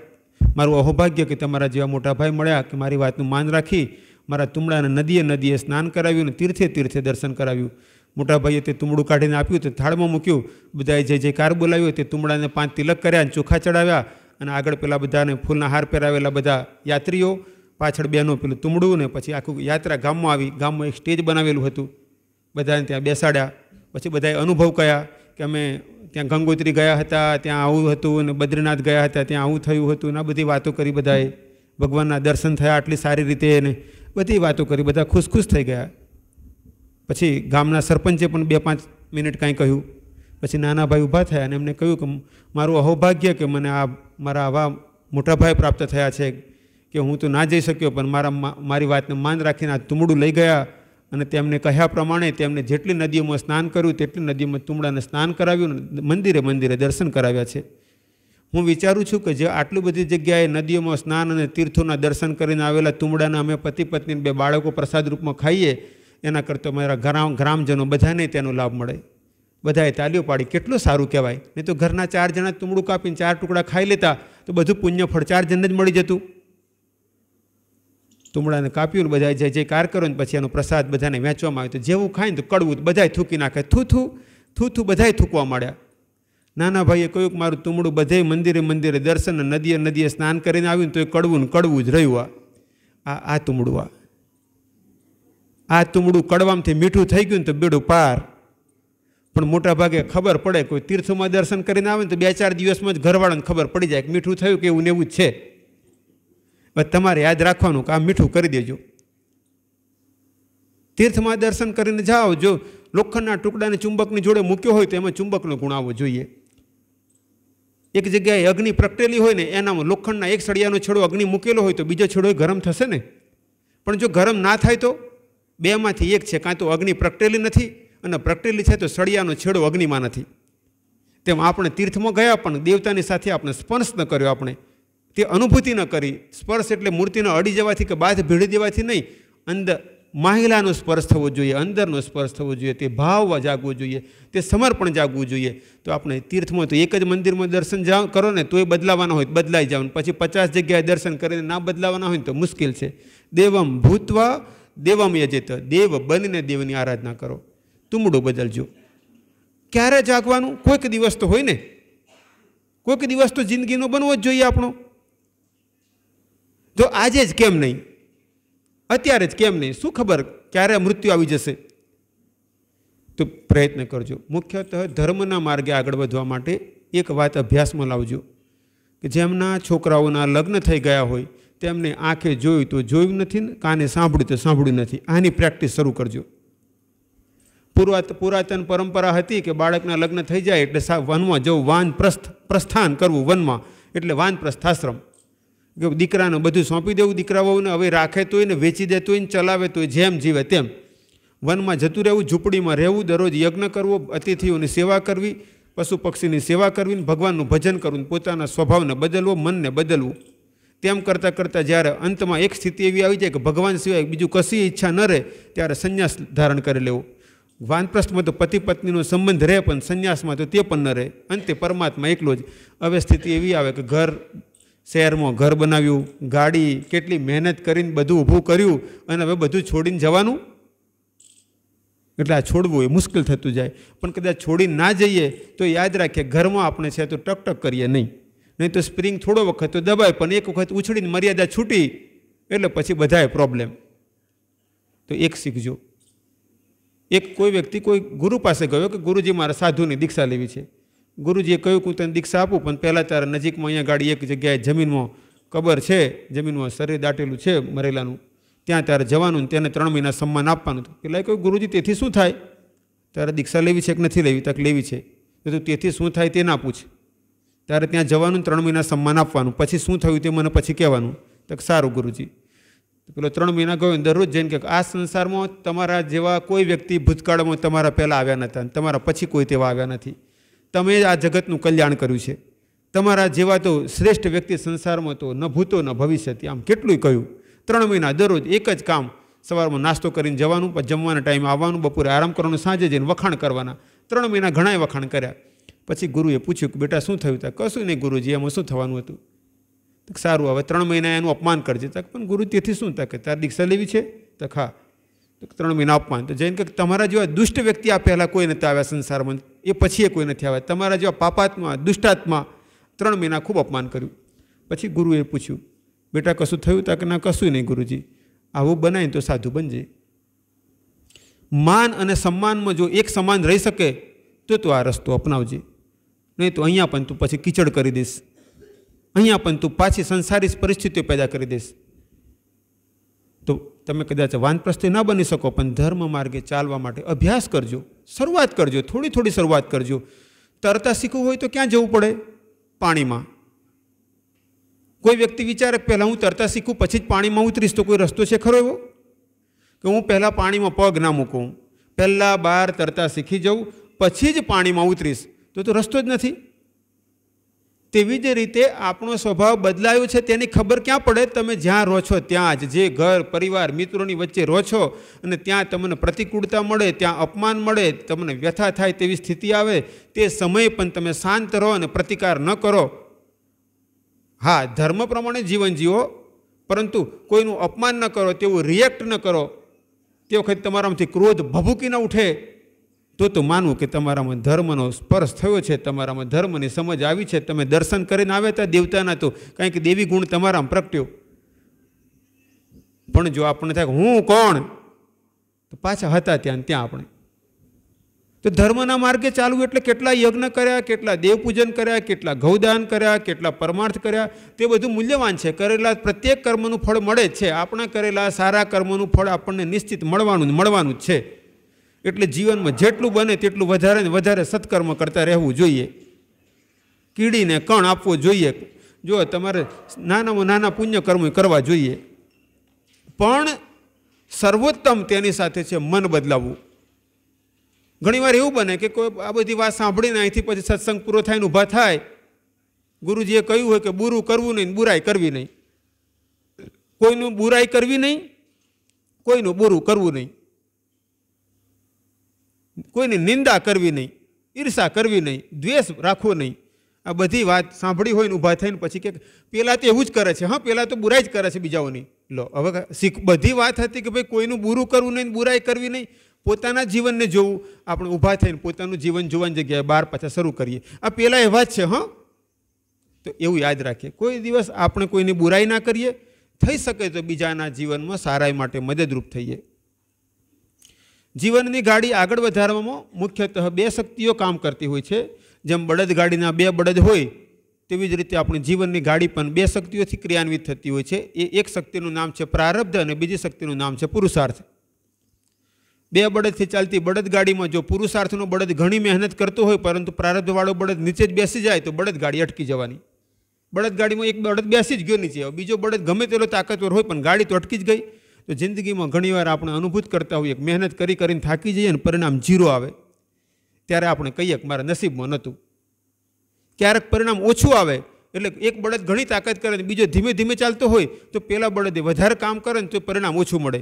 મારું અહોભાગ્ય કે તમારા જેવા મોટા ભાઈ મળ્યા કે મારી વાતનું માન રાખી મારા તુમડાને નદીએ નદીએ સ્નાન કરાવ્યું અને તીર્થે તીર્થે દર્શન કરાવ્યું મોટા ભાઈએ તે તુમડું કાઢીને આપ્યું તે થાળમાં મૂક્યું બધાએ જે જે કાર બોલાવ્યો તે તુમડાને પાંચ તિલક કર્યા અને ચોખા ચડાવ્યા અને આગળ પેલા બધાને ફૂલના હાર પહેરાવેલા બધા યાત્રીઓ પાછળ બેનો પેલું તુમડું ને પછી આખું યાત્રા ગામમાં આવી ગામમાં એક સ્ટેજ બનાવેલું હતું બધાને ત્યાં બેસાડ્યા પછી બધાએ અનુભવ કયા કે અમે ત્યાં ગંગોત્રી ગયા હતા ત્યાં આવું હતું ને બદ્રીનાથ ગયા હતા ત્યાં આવું થયું હતું ને આ બધી વાતો કરી બધાએ ભગવાનના દર્શન થયા આટલી સારી રીતે ને બધી વાતો કરી બધા ખુશ ખુશ થઈ ગયા પછી ગામના સરપંચે પણ બે પાંચ મિનિટ કાંઈ કહ્યું પછી નાના ભાઈ ઊભા થયા અને એમને કહ્યું કે મારું અહોભાગ્ય કે મને આ મારા આવા મોટા ભાઈ પ્રાપ્ત થયા છે કે હું તો ના જઈ શક્યો પણ મારા મારી વાતને માન રાખીને આ તુમડું લઈ ગયા અને તેમને કહ્યા પ્રમાણે તેમને જેટલી નદીઓમાં સ્નાન કર્યું તેટલી નદીઓમાં તુમડાને સ્નાન કરાવ્યું મંદિરે મંદિરે દર્શન કરાવ્યા છે હું વિચારું છું કે જે આટલી બધી જગ્યાએ નદીઓમાં સ્નાન અને તીર્થોના દર્શન કરીને આવેલા તુમડાના અમે પતિ પત્ની બે બાળકો પ્રસાદ રૂપમાં ખાઈએ એના કરતાં અમારા ગ્રામ ગ્રામજનો બધાને તેનો લાભ મળે બધાએ તાલીઓ પાડી કેટલું સારું કહેવાય નહીં તો ઘરના ચાર જણા તુમડું કાપીને ચાર ટુકડા ખાઈ લેતા તો બધું પુણ્ય ચાર જણને જ મળી જતું તુમડાને કાપ્યું ને બધા જે જે કાર કરો ને પછી એનો પ્રસાદ બધાને વેચવામાં આવ્યો તો જેવું ખાય ને તો કડવું બધાય થૂકી નાખે થૂથું થૂથું બધાય થૂકવા માંડ્યા નાના ભાઈએ કહ્યું કે મારું તુમડું બધાય મંદિરે મંદિરે દર્શન નદીએ નદીએ સ્નાન કરીને આવ્યું ને તો એ કડવું ને કડવું જ રહ્યું આ આ આ તુમડું આ આ તુમડું કડવામાંથી મીઠું થઈ ગયું ને તો બેડું પાર પણ મોટા ભાગે ખબર પડે કોઈ તીર્થોમાં દર્શન કરીને આવે ને તો બે ચાર દિવસમાં જ ઘરવાળાને ખબર પડી જાય કે મીઠું થયું કે એવું ને એવું જ છે તમારે યાદ રાખવાનું કે આ મીઠું કરી દેજો તીર્થમાં દર્શન કરીને જાઓ જો લોખંડના ટુકડાને ચુંબકની જોડે મૂક્યો હોય તો એમાં ચુંબકનો ગુણ આવવો જોઈએ એક જગ્યાએ અગ્નિ પ્રગટેલી હોય ને એનામાં લોખંડના એક સળિયાનો છેડો અગ્નિ મૂકેલો હોય તો બીજો છેડો ગરમ થશે ને પણ જો ગરમ ના થાય તો બેમાંથી એક છે કાં તો અગ્નિ પ્રગટેલી નથી અને પ્રગટેલી છે તો સળિયાનો છેડો અગ્નિમાં નથી તેમ આપણે તીર્થમાં ગયા પણ દેવતાની સાથે આપણે સ્પર્શ ન કર્યો આપણે તે અનુભૂતિ ન કરી સ્પર્શ એટલે મૂર્તિને અડી જવાથી કે બાથ ભીડી દેવાથી નહીં અંદર માહિલાનો સ્પર્શ થવો જોઈએ અંદરનો સ્પર્શ થવો જોઈએ તે ભાવ જાગવો જોઈએ તે સમર્પણ જાગવું જોઈએ તો આપણે તીર્થમાં તો એક જ મંદિરમાં દર્શન જાઓ કરો ને તોય બદલાવાના હોય બદલાઈ જાઓ પછી પચાસ જગ્યાએ દર્શન કરીને ના બદલાવાના હોય તો મુશ્કેલ છે દેવમ ભૂતવા દેવમ યજેત દેવ બનીને દેવની આરાધના કરો તુમડું બદલજો ક્યારે જાગવાનું કોઈક દિવસ તો હોય ને કોઈક દિવસ તો જિંદગીનો બનવો જ જોઈએ આપણો જો આજે જ કેમ નહીં અત્યારે જ કેમ નહીં શું ખબર ક્યારે મૃત્યુ આવી જશે તો પ્રયત્ન કરજો મુખ્યતઃ ધર્મના માર્ગે આગળ વધવા માટે એક વાત અભ્યાસમાં લાવજો કે જેમના છોકરાઓના લગ્ન થઈ ગયા હોય તેમને આંખે જોયું તો જોયું નથી ને કાને સાંભળ્યું તો સાંભળ્યું નથી આની પ્રેક્ટિસ શરૂ કરજો પુરાત પુરાતન પરંપરા હતી કે બાળકના લગ્ન થઈ જાય એટલે વનમાં જવું વાન પ્રસ્થ પ્રસ્થાન કરવું વનમાં એટલે વાન પ્રસ્થાશ્રમ કે દીકરાનું બધું સોંપી દેવું દીકરાઓને હવે રાખે તોય ને વેચી દેતો હોય ને ચલાવે તોય જેમ જીવે તેમ વનમાં જતું રહેવું ઝૂંપડીમાં રહેવું દરરોજ યજ્ઞ કરવો અતિથિઓની સેવા કરવી પશુ પક્ષીની સેવા કરવી ને ભગવાનનું ભજન કરવું પોતાના સ્વભાવને બદલવો મનને બદલવું તેમ કરતાં કરતાં જ્યારે અંતમાં એક સ્થિતિ એવી આવી જાય કે ભગવાન સિવાય બીજું કશી ઈચ્છા ન રહે ત્યારે સંન્યાસ ધારણ કરી લેવો વાનપ્રસ્થમાં તો પતિ પત્નીનો સંબંધ રહે પણ સંન્યાસમાં તો તે પણ ન રહે અંતે પરમાત્મા એકલો જ હવે સ્થિતિ એવી આવે કે ઘર શહેરમાં ઘર બનાવ્યું ગાડી કેટલી મહેનત કરીને બધું ઊભું કર્યું અને હવે બધું છોડીને જવાનું એટલે આ છોડવું એ મુશ્કેલ થતું જાય પણ કદાચ છોડીને ના જઈએ તો યાદ રાખીએ ઘરમાં આપણે છે તો ટકટક કરીએ નહીં નહીં તો સ્પ્રિંગ થોડો વખત તો દબાય પણ એક વખત ઉછળીને મર્યાદા છૂટી એટલે પછી બધાએ પ્રોબ્લેમ તો એક શીખજો એક કોઈ વ્યક્તિ કોઈ ગુરુ પાસે ગયો કે ગુરુજી મારા સાધુની દીક્ષા લેવી છે ગુરુજીએ કહ્યું કે હું તને દીક્ષા આપું પણ પહેલાં તારે નજીકમાં અહીંયા ગાડી એક જગ્યાએ જમીનમાં કબર છે જમીનમાં શરીર દાટેલું છે મરેલાનું ત્યાં ત્યારે જવાનું તેને ત્રણ મહિના સન્માન આપવાનું હતું પેલા કહ્યું ગુરુજી તેથી શું થાય તારે દીક્ષા લેવી છે કે નથી લેવી તક લેવી છે તો તું તેથી શું થાય તે ના પૂછ તારે ત્યાં જવાનું ત્રણ મહિના સન્માન આપવાનું પછી શું થયું તે મને પછી કહેવાનું તક સારું ગુરુજી પેલો ત્રણ મહિના ગયો દરરોજ જઈને કે આ સંસારમાં તમારા જેવા કોઈ વ્યક્તિ ભૂતકાળમાં તમારા પહેલાં આવ્યા નહોતા તમારા પછી કોઈ તેવા આવ્યા નથી તમે આ જગતનું કલ્યાણ કર્યું છે તમારા જેવા તો શ્રેષ્ઠ વ્યક્તિ સંસારમાં તો ન ભૂતો ન ભવિષ્યથી આમ કેટલું કહ્યું ત્રણ મહિના દરરોજ એક જ કામ સવારમાં નાસ્તો કરીને જવાનું પછી જમવાના ટાઈમે આવવાનું બપોરે આરામ કરવાનું સાંજે જઈને વખાણ કરવાના ત્રણ મહિના ઘણાય વખાણ કર્યા પછી ગુરુએ પૂછ્યું કે બેટા શું થયું તા કશું નહીં ગુરુજી એમાં શું થવાનું હતું સારું હવે ત્રણ મહિના એનું અપમાન કરજે તક પણ ગુરુ તેથી શું તકે તારે દીક્ષા લેવી છે તક હા ત્રણ મહિના અપમાન તો જઈને કે તમારા જેવા દુષ્ટ વ્યક્તિ આ પહેલાં કોઈ નથી આવ્યા સંસારમાં એ પછી એ કોઈ નથી આવ્યા તમારા જેવા પાપાત્મા દુષ્ટાત્મા ત્રણ મહિના ખૂબ અપમાન કર્યું પછી ગુરુએ પૂછ્યું બેટા કશું થયું તા કે ના કશું નહીં ગુરુજી આવું બનાવીને તો સાધુ બનજે માન અને સન્માનમાં જો એક સમાન રહી શકે તો તું આ રસ્તો અપનાવજે નહીં તો અહીંયા પણ તું પછી કીચડ કરી દઈશ અહીંયા પણ તું પાછી સંસારી પરિસ્થિતિઓ પેદા કરી દઈશ તમે કદાચ વાનપ્રસ્થિ ન બની શકો પણ ધર્મ માર્ગે ચાલવા માટે અભ્યાસ કરજો શરૂઆત કરજો થોડી થોડી શરૂઆત કરજો તરતા શીખવું હોય તો ક્યાં જવું પડે પાણીમાં કોઈ વ્યક્તિ વિચારે પહેલાં હું તરતા શીખું પછી જ પાણીમાં ઉતરીશ તો કોઈ રસ્તો છે ખરો એવો કે હું પહેલાં પાણીમાં પગ ના મૂકું પહેલાં બહાર તરતા શીખી જઉં પછી જ પાણીમાં ઉતરીશ તો તો રસ્તો જ નથી તેવી જ રીતે આપણો સ્વભાવ બદલાયો છે તેની ખબર ક્યાં પડે તમે જ્યાં રહો છો ત્યાં જ જે ઘર પરિવાર મિત્રોની વચ્ચે રહો છો અને ત્યાં તમને પ્રતિકૂળતા મળે ત્યાં અપમાન મળે તમને વ્યથા થાય તેવી સ્થિતિ આવે તે સમયે પણ તમે શાંત રહો અને પ્રતિકાર ન કરો હા ધર્મ પ્રમાણે જીવન જીવો પરંતુ કોઈનું અપમાન ન કરો તેવું રિએક્ટ ન કરો તે વખત તમારામાંથી ક્રોધ ભભૂકી ન ઉઠે તો તો માનવું કે તમારામાં ધર્મનો સ્પર્શ થયો છે તમારામાં ધર્મની સમજ આવી છે તમે દર્શન કરીને આવ્યા હતા દેવતાના તો કંઈક દેવી ગુણ તમારામાં પ્રગટ્યો પણ જો આપણને થાય હું કોણ તો પાછા હતા ત્યાં ત્યાં આપણે તો ધર્મના માર્ગે ચાલવું એટલે કેટલા યજ્ઞ કર્યા કેટલા દેવપૂજન કર્યા કેટલા ગૌદાન કર્યા કેટલા પરમાર્થ કર્યા તે બધું મૂલ્યવાન છે કરેલા પ્રત્યેક કર્મનું ફળ મળે જ છે આપણા કરેલા સારા કર્મનું ફળ આપણને નિશ્ચિત મળવાનું મળવાનું જ છે એટલે જીવનમાં જેટલું બને તેટલું વધારે ને વધારે સત્કર્મ કરતા રહેવું જોઈએ કીડીને કણ આપવો જોઈએ જો તમારે નાનામાં નાના પુણ્યકર્મ કરવા જોઈએ પણ સર્વોત્તમ તેની સાથે છે મન બદલાવવું ઘણીવાર એવું બને કે કોઈ આ બધી વાત સાંભળીને અહીંથી પછી સત્સંગ પૂરો થાય ઊભા થાય ગુરુજીએ કહ્યું હોય કે બુરું કરવું નહીં બુરાઈ કરવી નહીં કોઈનું બુરાઈ કરવી નહીં કોઈનું બુરું કરવું નહીં કોઈની નિંદા કરવી નહીં ઈર્ષા કરવી નહીં દ્વેષ રાખવો નહીં આ બધી વાત સાંભળી હોય ને ઊભા થઈને પછી કે પહેલાં તો એવું જ કરે છે હા પહેલાં તો બુરાઈ જ કરે છે બીજાઓની લો હવે શીખ બધી વાત હતી કે ભાઈ કોઈનું બુરું કરવું નહીં બુરાઈ કરવી નહીં પોતાના જીવનને જોવું આપણે ઊભા થઈને પોતાનું જીવન જોવાની જગ્યાએ બાર પાછા શરૂ કરીએ આ પહેલાં એવા જ છે હં તો એવું યાદ રાખીએ કોઈ દિવસ આપણે કોઈની બુરાઈ ના કરીએ થઈ શકે તો બીજાના જીવનમાં સારાઈ માટે મદદરૂપ થઈએ જીવનની ગાડી આગળ વધારવામાં મુખ્યતઃ બે શક્તિઓ કામ કરતી હોય છે જેમ બળદ ગાડીના બે બળદ હોય તેવી જ રીતે આપણી જીવનની ગાડી પણ બે શક્તિઓથી ક્રિયાન્વિત થતી હોય છે એ એક શક્તિનું નામ છે પ્રારબ્ધ અને બીજી શક્તિનું નામ છે પુરુષાર્થ બે બળદથી ચાલતી બળદ ગાડીમાં જો પુરુષાર્થનો બળદ ઘણી મહેનત કરતો હોય પરંતુ પ્રારબ્ધવાળો બળદ નીચે જ બેસી જાય તો બળદ ગાડી અટકી જવાની બળદ ગાડીમાં એક બળદ બેસી જ ગયો નીચે બીજો બળદ ગમે તેટલો તાકતવર હોય પણ ગાડી તો અટકી જ ગઈ તો જિંદગીમાં ઘણીવાર આપણે અનુભૂત કરતા હોઈએ મહેનત કરી કરીને થાકી જઈએ અને પરિણામ જીરો આવે ત્યારે આપણે કહીએ કે મારા નસીબમાં નહોતું ક્યારેક પરિણામ ઓછું આવે એટલે એક બળદ ઘણી તાકાત કરે ને બીજો ધીમે ધીમે ચાલતો હોય તો પેલા બળદે વધારે કામ કરે ને તો પરિણામ ઓછું મળે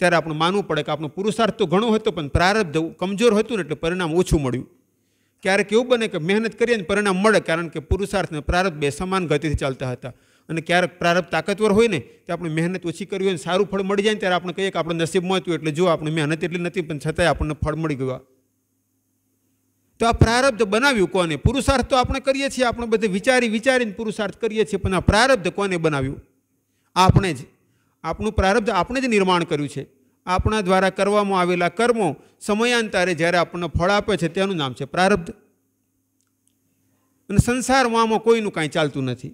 ત્યારે આપણે માનવું પડે કે આપણો પુરુષાર્થ તો ઘણો હતો પણ પ્રારબ્ધ કમજોર હતું ને એટલે પરિણામ ઓછું મળ્યું ક્યારેક એવું બને કે મહેનત કરીએ ને પરિણામ મળે કારણ કે પુરુષાર્થ અને પ્રારબ્ધ બે સમાન ગતિથી ચાલતા હતા અને ક્યારેક પ્રારબ્ધ તાકાતવર હોય ને તે આપણે મહેનત ઓછી કરવી હોય સારું ફળ મળી જાય ને ત્યારે આપણે કહીએ કે આપણે નસીબમાં હતું એટલે જો આપણે મહેનત એટલી નથી પણ છતાંય આપણને ફળ મળી ગયા તો આ પ્રારબ્ધ બનાવ્યું કોને પુરુષાર્થ તો આપણે કરીએ છીએ આપણે બધે વિચારી વિચારીને પુરુષાર્થ કરીએ છીએ પણ આ પ્રારબ્ધ કોને બનાવ્યું આપણે જ આપણું પ્રારબ્ધ આપણે જ નિર્માણ કર્યું છે આપણા દ્વારા કરવામાં આવેલા કર્મો સમયાંતરે જ્યારે આપણને ફળ આપે છે તેનું નામ છે પ્રારબ્ધ અને સંસારમાં આમાં કોઈનું કાંઈ ચાલતું નથી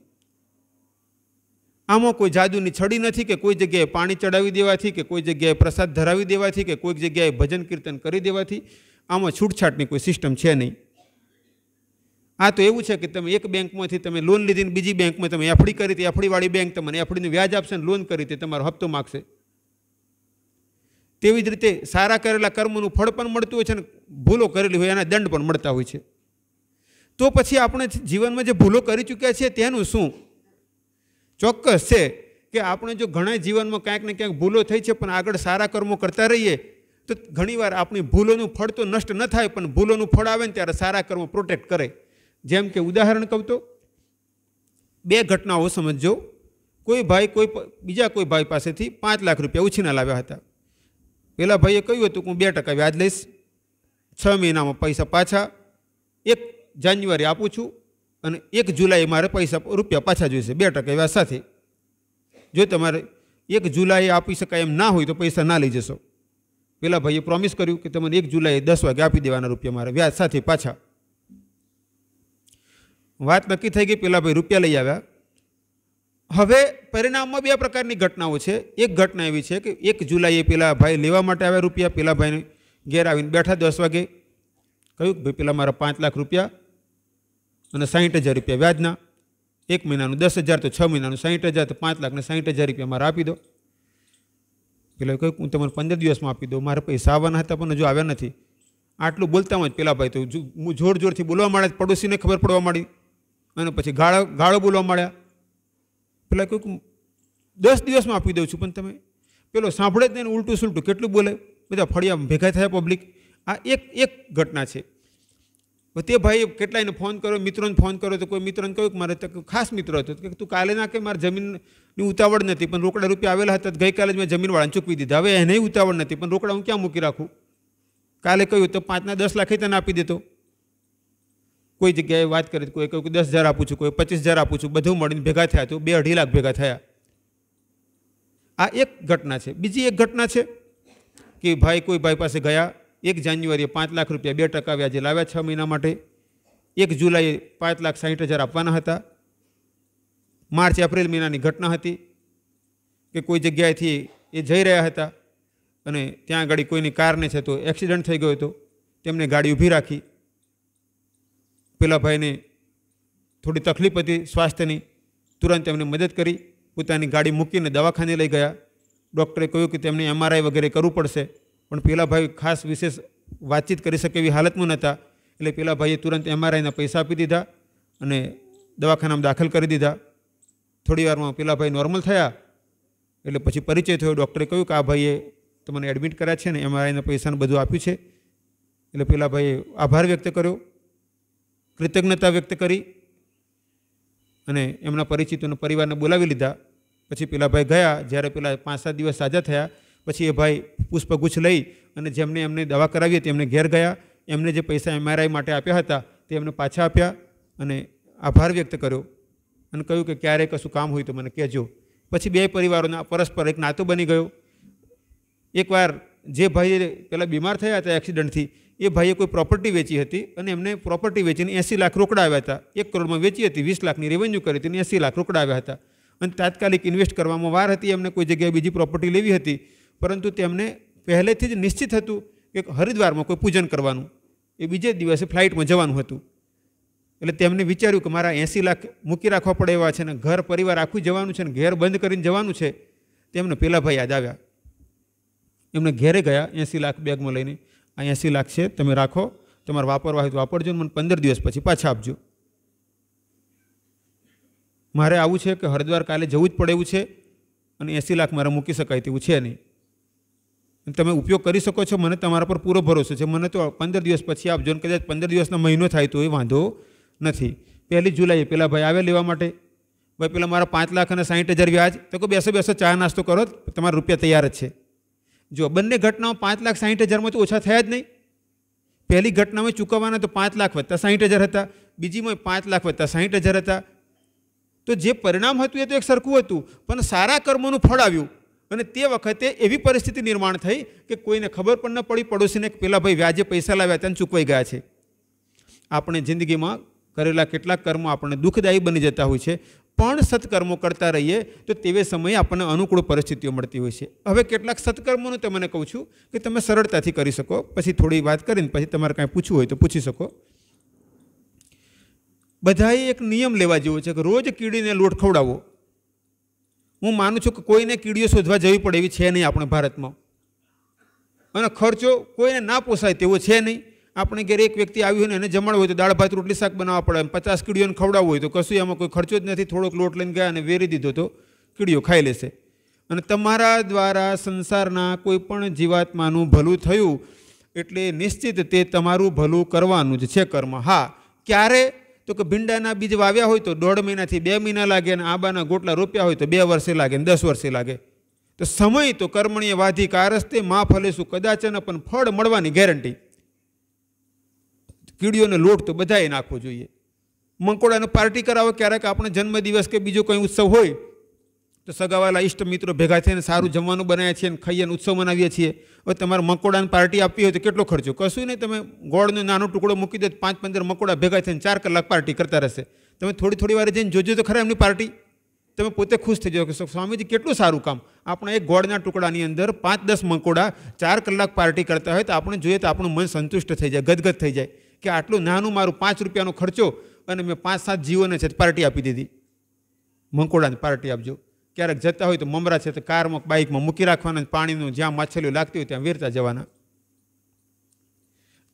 આમાં કોઈ જાદુની છડી નથી કે કોઈ જગ્યાએ પાણી ચડાવી દેવાથી કે કોઈ જગ્યાએ પ્રસાદ ધરાવી દેવાથી કે કોઈક જગ્યાએ ભજન કીર્તન કરી દેવાથી આમાં છૂટછાટની કોઈ સિસ્ટમ છે નહીં આ તો એવું છે કે તમે એક બેંકમાંથી તમે લોન લીધીને બીજી બેંકમાં તમે એફડી કરી તે એફડીવાળી બેંક તમને એફડીનું વ્યાજ આપશે અને લોન કરી તે તમારો હપ્તો માગશે તેવી જ રીતે સારા કરેલા કર્મનું ફળ પણ મળતું હોય છે અને ભૂલો કરેલી હોય એના દંડ પણ મળતા હોય છે તો પછી આપણે જીવનમાં જે ભૂલો કરી ચૂક્યા છીએ તેનું શું ચોક્કસ છે કે આપણે જો ઘણા જીવનમાં ક્યાંક ને ક્યાંક ભૂલો થઈ છે પણ આગળ સારા કર્મો કરતા રહીએ તો ઘણીવાર આપણી ભૂલોનું ફળ તો નષ્ટ ન થાય પણ ભૂલોનું ફળ આવે ને ત્યારે સારા કર્મો પ્રોટેક્ટ કરે જેમ કે ઉદાહરણ કહું તો બે ઘટનાઓ સમજો કોઈ ભાઈ કોઈ બીજા કોઈ ભાઈ પાસેથી પાંચ લાખ રૂપિયા ઉછીના લાવ્યા હતા પેલા ભાઈએ કહ્યું હતું કે હું બે ટકા વ્યાજ લઈશ છ મહિનામાં પૈસા પાછા એક જાન્યુઆરી આપું છું અને એક જુલાઈ મારે પૈસા રૂપિયા પાછા જોઈશે બે ટકા વ્યાજ સાથે જો તમારે એક જુલાઈ આપી શકાય એમ ના હોય તો પૈસા ના લઈ જશો પેલા ભાઈએ પ્રોમિસ કર્યું કે તમને એક જુલાઈ દસ વાગે આપી દેવાના રૂપિયા મારે વ્યાજ સાથે પાછા વાત નક્કી થઈ ગઈ પેલા ભાઈ રૂપિયા લઈ આવ્યા હવે પરિણામમાં બે પ્રકારની ઘટનાઓ છે એક ઘટના એવી છે કે એક જુલાઈએ પેલા ભાઈ લેવા માટે આવ્યા રૂપિયા પેલા ભાઈને ઘેર આવીને બેઠા દસ વાગે કહ્યું કે ભાઈ પેલા મારા પાંચ લાખ રૂપિયા અને સાહીઠ હજાર રૂપિયા વ્યાજના એક મહિનાનું દસ હજાર તો છ મહિનાનું સાહીઠ હજાર તો પાંચ લાખને સાહીઠ હજાર રૂપિયા મારે આપી દો પેલો કહ્યું હું તમને પંદર દિવસમાં આપી દઉં મારે પૈસા આવવાના હતા પણ હજુ આવ્યા નથી આટલું બોલતામાં જ પેલા ભાઈ તો હું જોર જોરથી બોલવા માંડ્યા પડોશીને ખબર પડવા માંડી અને પછી ગાળો ગાળો બોલવા માંડ્યા પેલા કહ્યું દસ દિવસમાં આપી દઉં છું પણ તમે પેલો સાંભળે જ નહીં ઉલટું સુલટું કેટલું બોલે બધા ફળિયા ભેગા થયા પબ્લિક આ એક એક ઘટના છે તે ભાઈએ કેટલાયને ફોન કર્યો મિત્રોને ફોન કર્યો તો કોઈ મિત્રોને કહ્યું કે મારે ખાસ મિત્ર હતો કે તું કાલે ના કે મારે જમીનની ઉતાવળ નથી પણ રોકડા રૂપિયા આવેલા હતા ગઈકાલે જ મેં જમીનવાળાને ચૂકવી દીધા હવે એને ઉતાવળ નથી પણ રોકડા હું ક્યાં મૂકી રાખું કાલે કહ્યું તો પાંચના દસ લાખે તને આપી દેતો કોઈ જગ્યાએ વાત કરી કોઈ કહ્યું કે દસ હજાર આપું છું કોઈ પચીસ હજાર આપું છું બધું મળીને ભેગા થયા તો બે અઢી લાખ ભેગા થયા આ એક ઘટના છે બીજી એક ઘટના છે કે ભાઈ કોઈ ભાઈ પાસે ગયા એક જાન્યુઆરીએ પાંચ લાખ રૂપિયા બે ટકા વ્યાજે લાવ્યા છ મહિના માટે એક જુલાઈએ પાંચ લાખ સાહીઠ હજાર આપવાના હતા માર્ચ એપ્રિલ મહિનાની ઘટના હતી કે કોઈ જગ્યાએથી એ જઈ રહ્યા હતા અને ત્યાં આગળ કોઈની કારને છે તો એક્સિડન્ટ થઈ ગયો હતો તેમણે ગાડી ઊભી રાખી પેલા ભાઈને થોડી તકલીફ હતી સ્વાસ્થ્યની તુરંત તેમણે મદદ કરી પોતાની ગાડી મૂકીને દવાખાને લઈ ગયા ડૉક્ટરે કહ્યું કે તેમને એમઆરઆઈ વગેરે કરવું પડશે પણ પેલા ભાઈ ખાસ વિશેષ વાતચીત કરી શકે એવી હાલતમાં નહોતા એટલે પેલા ભાઈએ તુરંત એમઆરઆઈના પૈસા આપી દીધા અને દવાખાનામાં દાખલ કરી દીધા થોડી વારમાં પેલા ભાઈ નોર્મલ થયા એટલે પછી પરિચય થયો ડૉક્ટરે કહ્યું કે આ ભાઈએ તમને એડમિટ કર્યા છે ને એમઆરઆઈના પૈસાને બધું આપ્યું છે એટલે પેલા ભાઈએ આભાર વ્યક્ત કર્યો કૃતજ્ઞતા વ્યક્ત કરી અને એમના પરિચિતોને પરિવારને બોલાવી લીધા પછી પેલા ભાઈ ગયા જ્યારે પેલા પાંચ સાત દિવસ સાજા થયા પછી એ ભાઈ પુષ્પગુચ્છ લઈ અને જેમને એમને દવા કરાવી હતી એમને ઘેર ગયા એમને જે પૈસા એમઆરઆઈ માટે આપ્યા હતા તે એમને પાછા આપ્યા અને આભાર વ્યક્ત કર્યો અને કહ્યું કે ક્યારે કશું કામ હોય તો મને કહેજો પછી બે પરિવારોના પરસ્પર એક નાતો બની ગયો એકવાર જે ભાઈ પહેલાં બીમાર થયા હતા એક્સિડન્ટથી એ ભાઈએ કોઈ પ્રોપર્ટી વેચી હતી અને એમને પ્રોપર્ટી વેચીને એંસી લાખ રોકડા આવ્યા હતા એક કરોડમાં વેચી હતી વીસ લાખની રેવન્યુ કરી હતી અને એંસી લાખ રોકડા આવ્યા હતા અને તાત્કાલિક ઇન્વેસ્ટ કરવામાં વાર હતી એમને કોઈ જગ્યાએ બીજી પ્રોપર્ટી લેવી હતી પરંતુ તેમને પહેલેથી જ નિશ્ચિત હતું કે હરિદ્વારમાં કોઈ પૂજન કરવાનું એ બીજે દિવસે ફ્લાઇટમાં જવાનું હતું એટલે તેમને વિચાર્યું કે મારા એંસી લાખ મૂકી રાખવા પડે એવા છે ને ઘર પરિવાર આખું જવાનું છે ને ઘેર બંધ કરીને જવાનું છે તેમને પેલા ભાઈ યાદ આવ્યા એમને ઘેરે ગયા એંસી લાખ બેગમાં લઈને આ એંસી લાખ છે તમે રાખો તમારે વાપરવા હોય તો વાપરજો ને મને પંદર દિવસ પછી પાછા આપજો મારે આવું છે કે હરિદ્વાર કાલે જવું જ પડે એવું છે અને એંસી લાખ મારે મૂકી શકાય તેવું છે નહીં તમે ઉપયોગ કરી શકો છો મને તમારા પર પૂરો ભરોસો છે મને તો પંદર દિવસ પછી આપજો ને કદાચ પંદર દિવસનો મહિનો થાય તો એ વાંધો નથી પહેલી જુલાઈએ પેલા ભાઈ આવે લેવા માટે ભાઈ પેલા મારા પાંચ લાખ અને સાહીઠ હજાર વ્યાજ તો કે બેસો બેસો ચા નાસ્તો કરો તમારા રૂપિયા તૈયાર જ છે જો બંને ઘટનાઓ પાંચ લાખ સાહીઠ હજારમાં તો ઓછા થયા જ નહીં પહેલી ઘટનામાં ચૂકવવાના તો પાંચ લાખ વત્તા સાહીઠ હજાર હતા બીજીમાં પાંચ લાખ વત્તા સાહીઠ હજાર હતા તો જે પરિણામ હતું એ તો એક સરખું હતું પણ સારા કર્મોનું ફળ આવ્યું અને તે વખતે એવી પરિસ્થિતિ નિર્માણ થઈ કે કોઈને ખબર પણ ન પડી પડોશીને પેલા ભાઈ વ્યાજે પૈસા લાવ્યા તેને ચૂકવાઈ ગયા છે આપણે જિંદગીમાં કરેલા કેટલાક કર્મો આપણને દુઃખદાયી બની જતા હોય છે પણ સત્કર્મો કરતા રહીએ તો તેવે સમયે આપણને અનુકૂળ પરિસ્થિતિઓ મળતી હોય છે હવે કેટલાક સત્કર્મોનું તમને કહું છું કે તમે સરળતાથી કરી શકો પછી થોડી વાત કરીને પછી તમારે કાંઈ પૂછવું હોય તો પૂછી શકો બધાએ એક નિયમ લેવા જેવો છે કે રોજ કીડીને લોટ ખવડાવો હું માનું છું કે કોઈને કીડીઓ શોધવા જવી પડે એવી છે નહીં આપણે ભારતમાં અને ખર્ચો કોઈને ના પોસાય તેવો છે નહીં આપણે ઘેર એક વ્યક્તિ આવી હોય ને એને જમણ હોય તો દાળ ભાત રોટલી શાક બનાવવા પડે પચાસ કીડીઓને ખવડાવવું હોય તો કશું એમાં કોઈ ખર્ચો જ નથી થોડોક લોટ લઈને ગયા અને વેરી દીધો તો કીડીઓ ખાઈ લેશે અને તમારા દ્વારા સંસારના કોઈ પણ જીવાત્માનું ભલું થયું એટલે નિશ્ચિત તે તમારું ભલું કરવાનું જ છે કર્મ હા ક્યારે તો કે ભીંડાના બીજ વાવ્યા હોય તો દોઢ મહિનાથી બે મહિના લાગે અને આંબાના ગોટલા રોપ્યા હોય તો બે વર્ષે લાગે ને દસ વર્ષે લાગે તો સમય તો કર્મણીય વાધી કારસ્તે મા ફલેશું કદાચન પણ ફળ મળવાની ગેરંટી કીડીઓને લોટ તો બધાએ નાખવો જોઈએ મંકોડાને પાર્ટી કરાવો ક્યારેક આપણે જન્મદિવસ કે બીજો કંઈ ઉત્સવ હોય તો સગાવાલા ઇષ્ટ મિત્રો ભેગા થઈને સારું જમવાનું બનાવીએ છીએ ખાઈએ અને ઉત્સવ મનાવીએ છીએ હવે તમારે મકોડાની પાર્ટી આપવી હોય તો કેટલો ખર્ચો કશું નહીં તમે ગોળનો નાનો ટુકડો મૂકી દો પાંચ પંદર મકોડા ભેગા થઈને ચાર કલાક પાર્ટી કરતા રહેશે તમે થોડી થોડી વાર જઈને જોજો તો ખરા એમની પાર્ટી તમે પોતે ખુશ થઈ જાઓ કે સ્વામીજી કેટલું સારું કામ આપણે એક ગોળના ટુકડાની અંદર પાંચ દસ મકોડા ચાર કલાક પાર્ટી કરતા હોય તો આપણે જોઈએ તો આપણું મન સંતુષ્ટ થઈ જાય ગદગદ થઈ જાય કે આટલું નાનું મારું પાંચ રૂપિયાનો ખર્ચો અને મેં પાંચ સાત જીવોને છે પાર્ટી આપી દીધી મકોડાની પાર્ટી આપજો ક્યારેક જતા હોય તો મમરા છે તો કારમાં બાઇકમાં મૂકી રાખવાના પાણીનું જ્યાં માછલીઓ લાગતી હોય ત્યાં વેરતા જવાના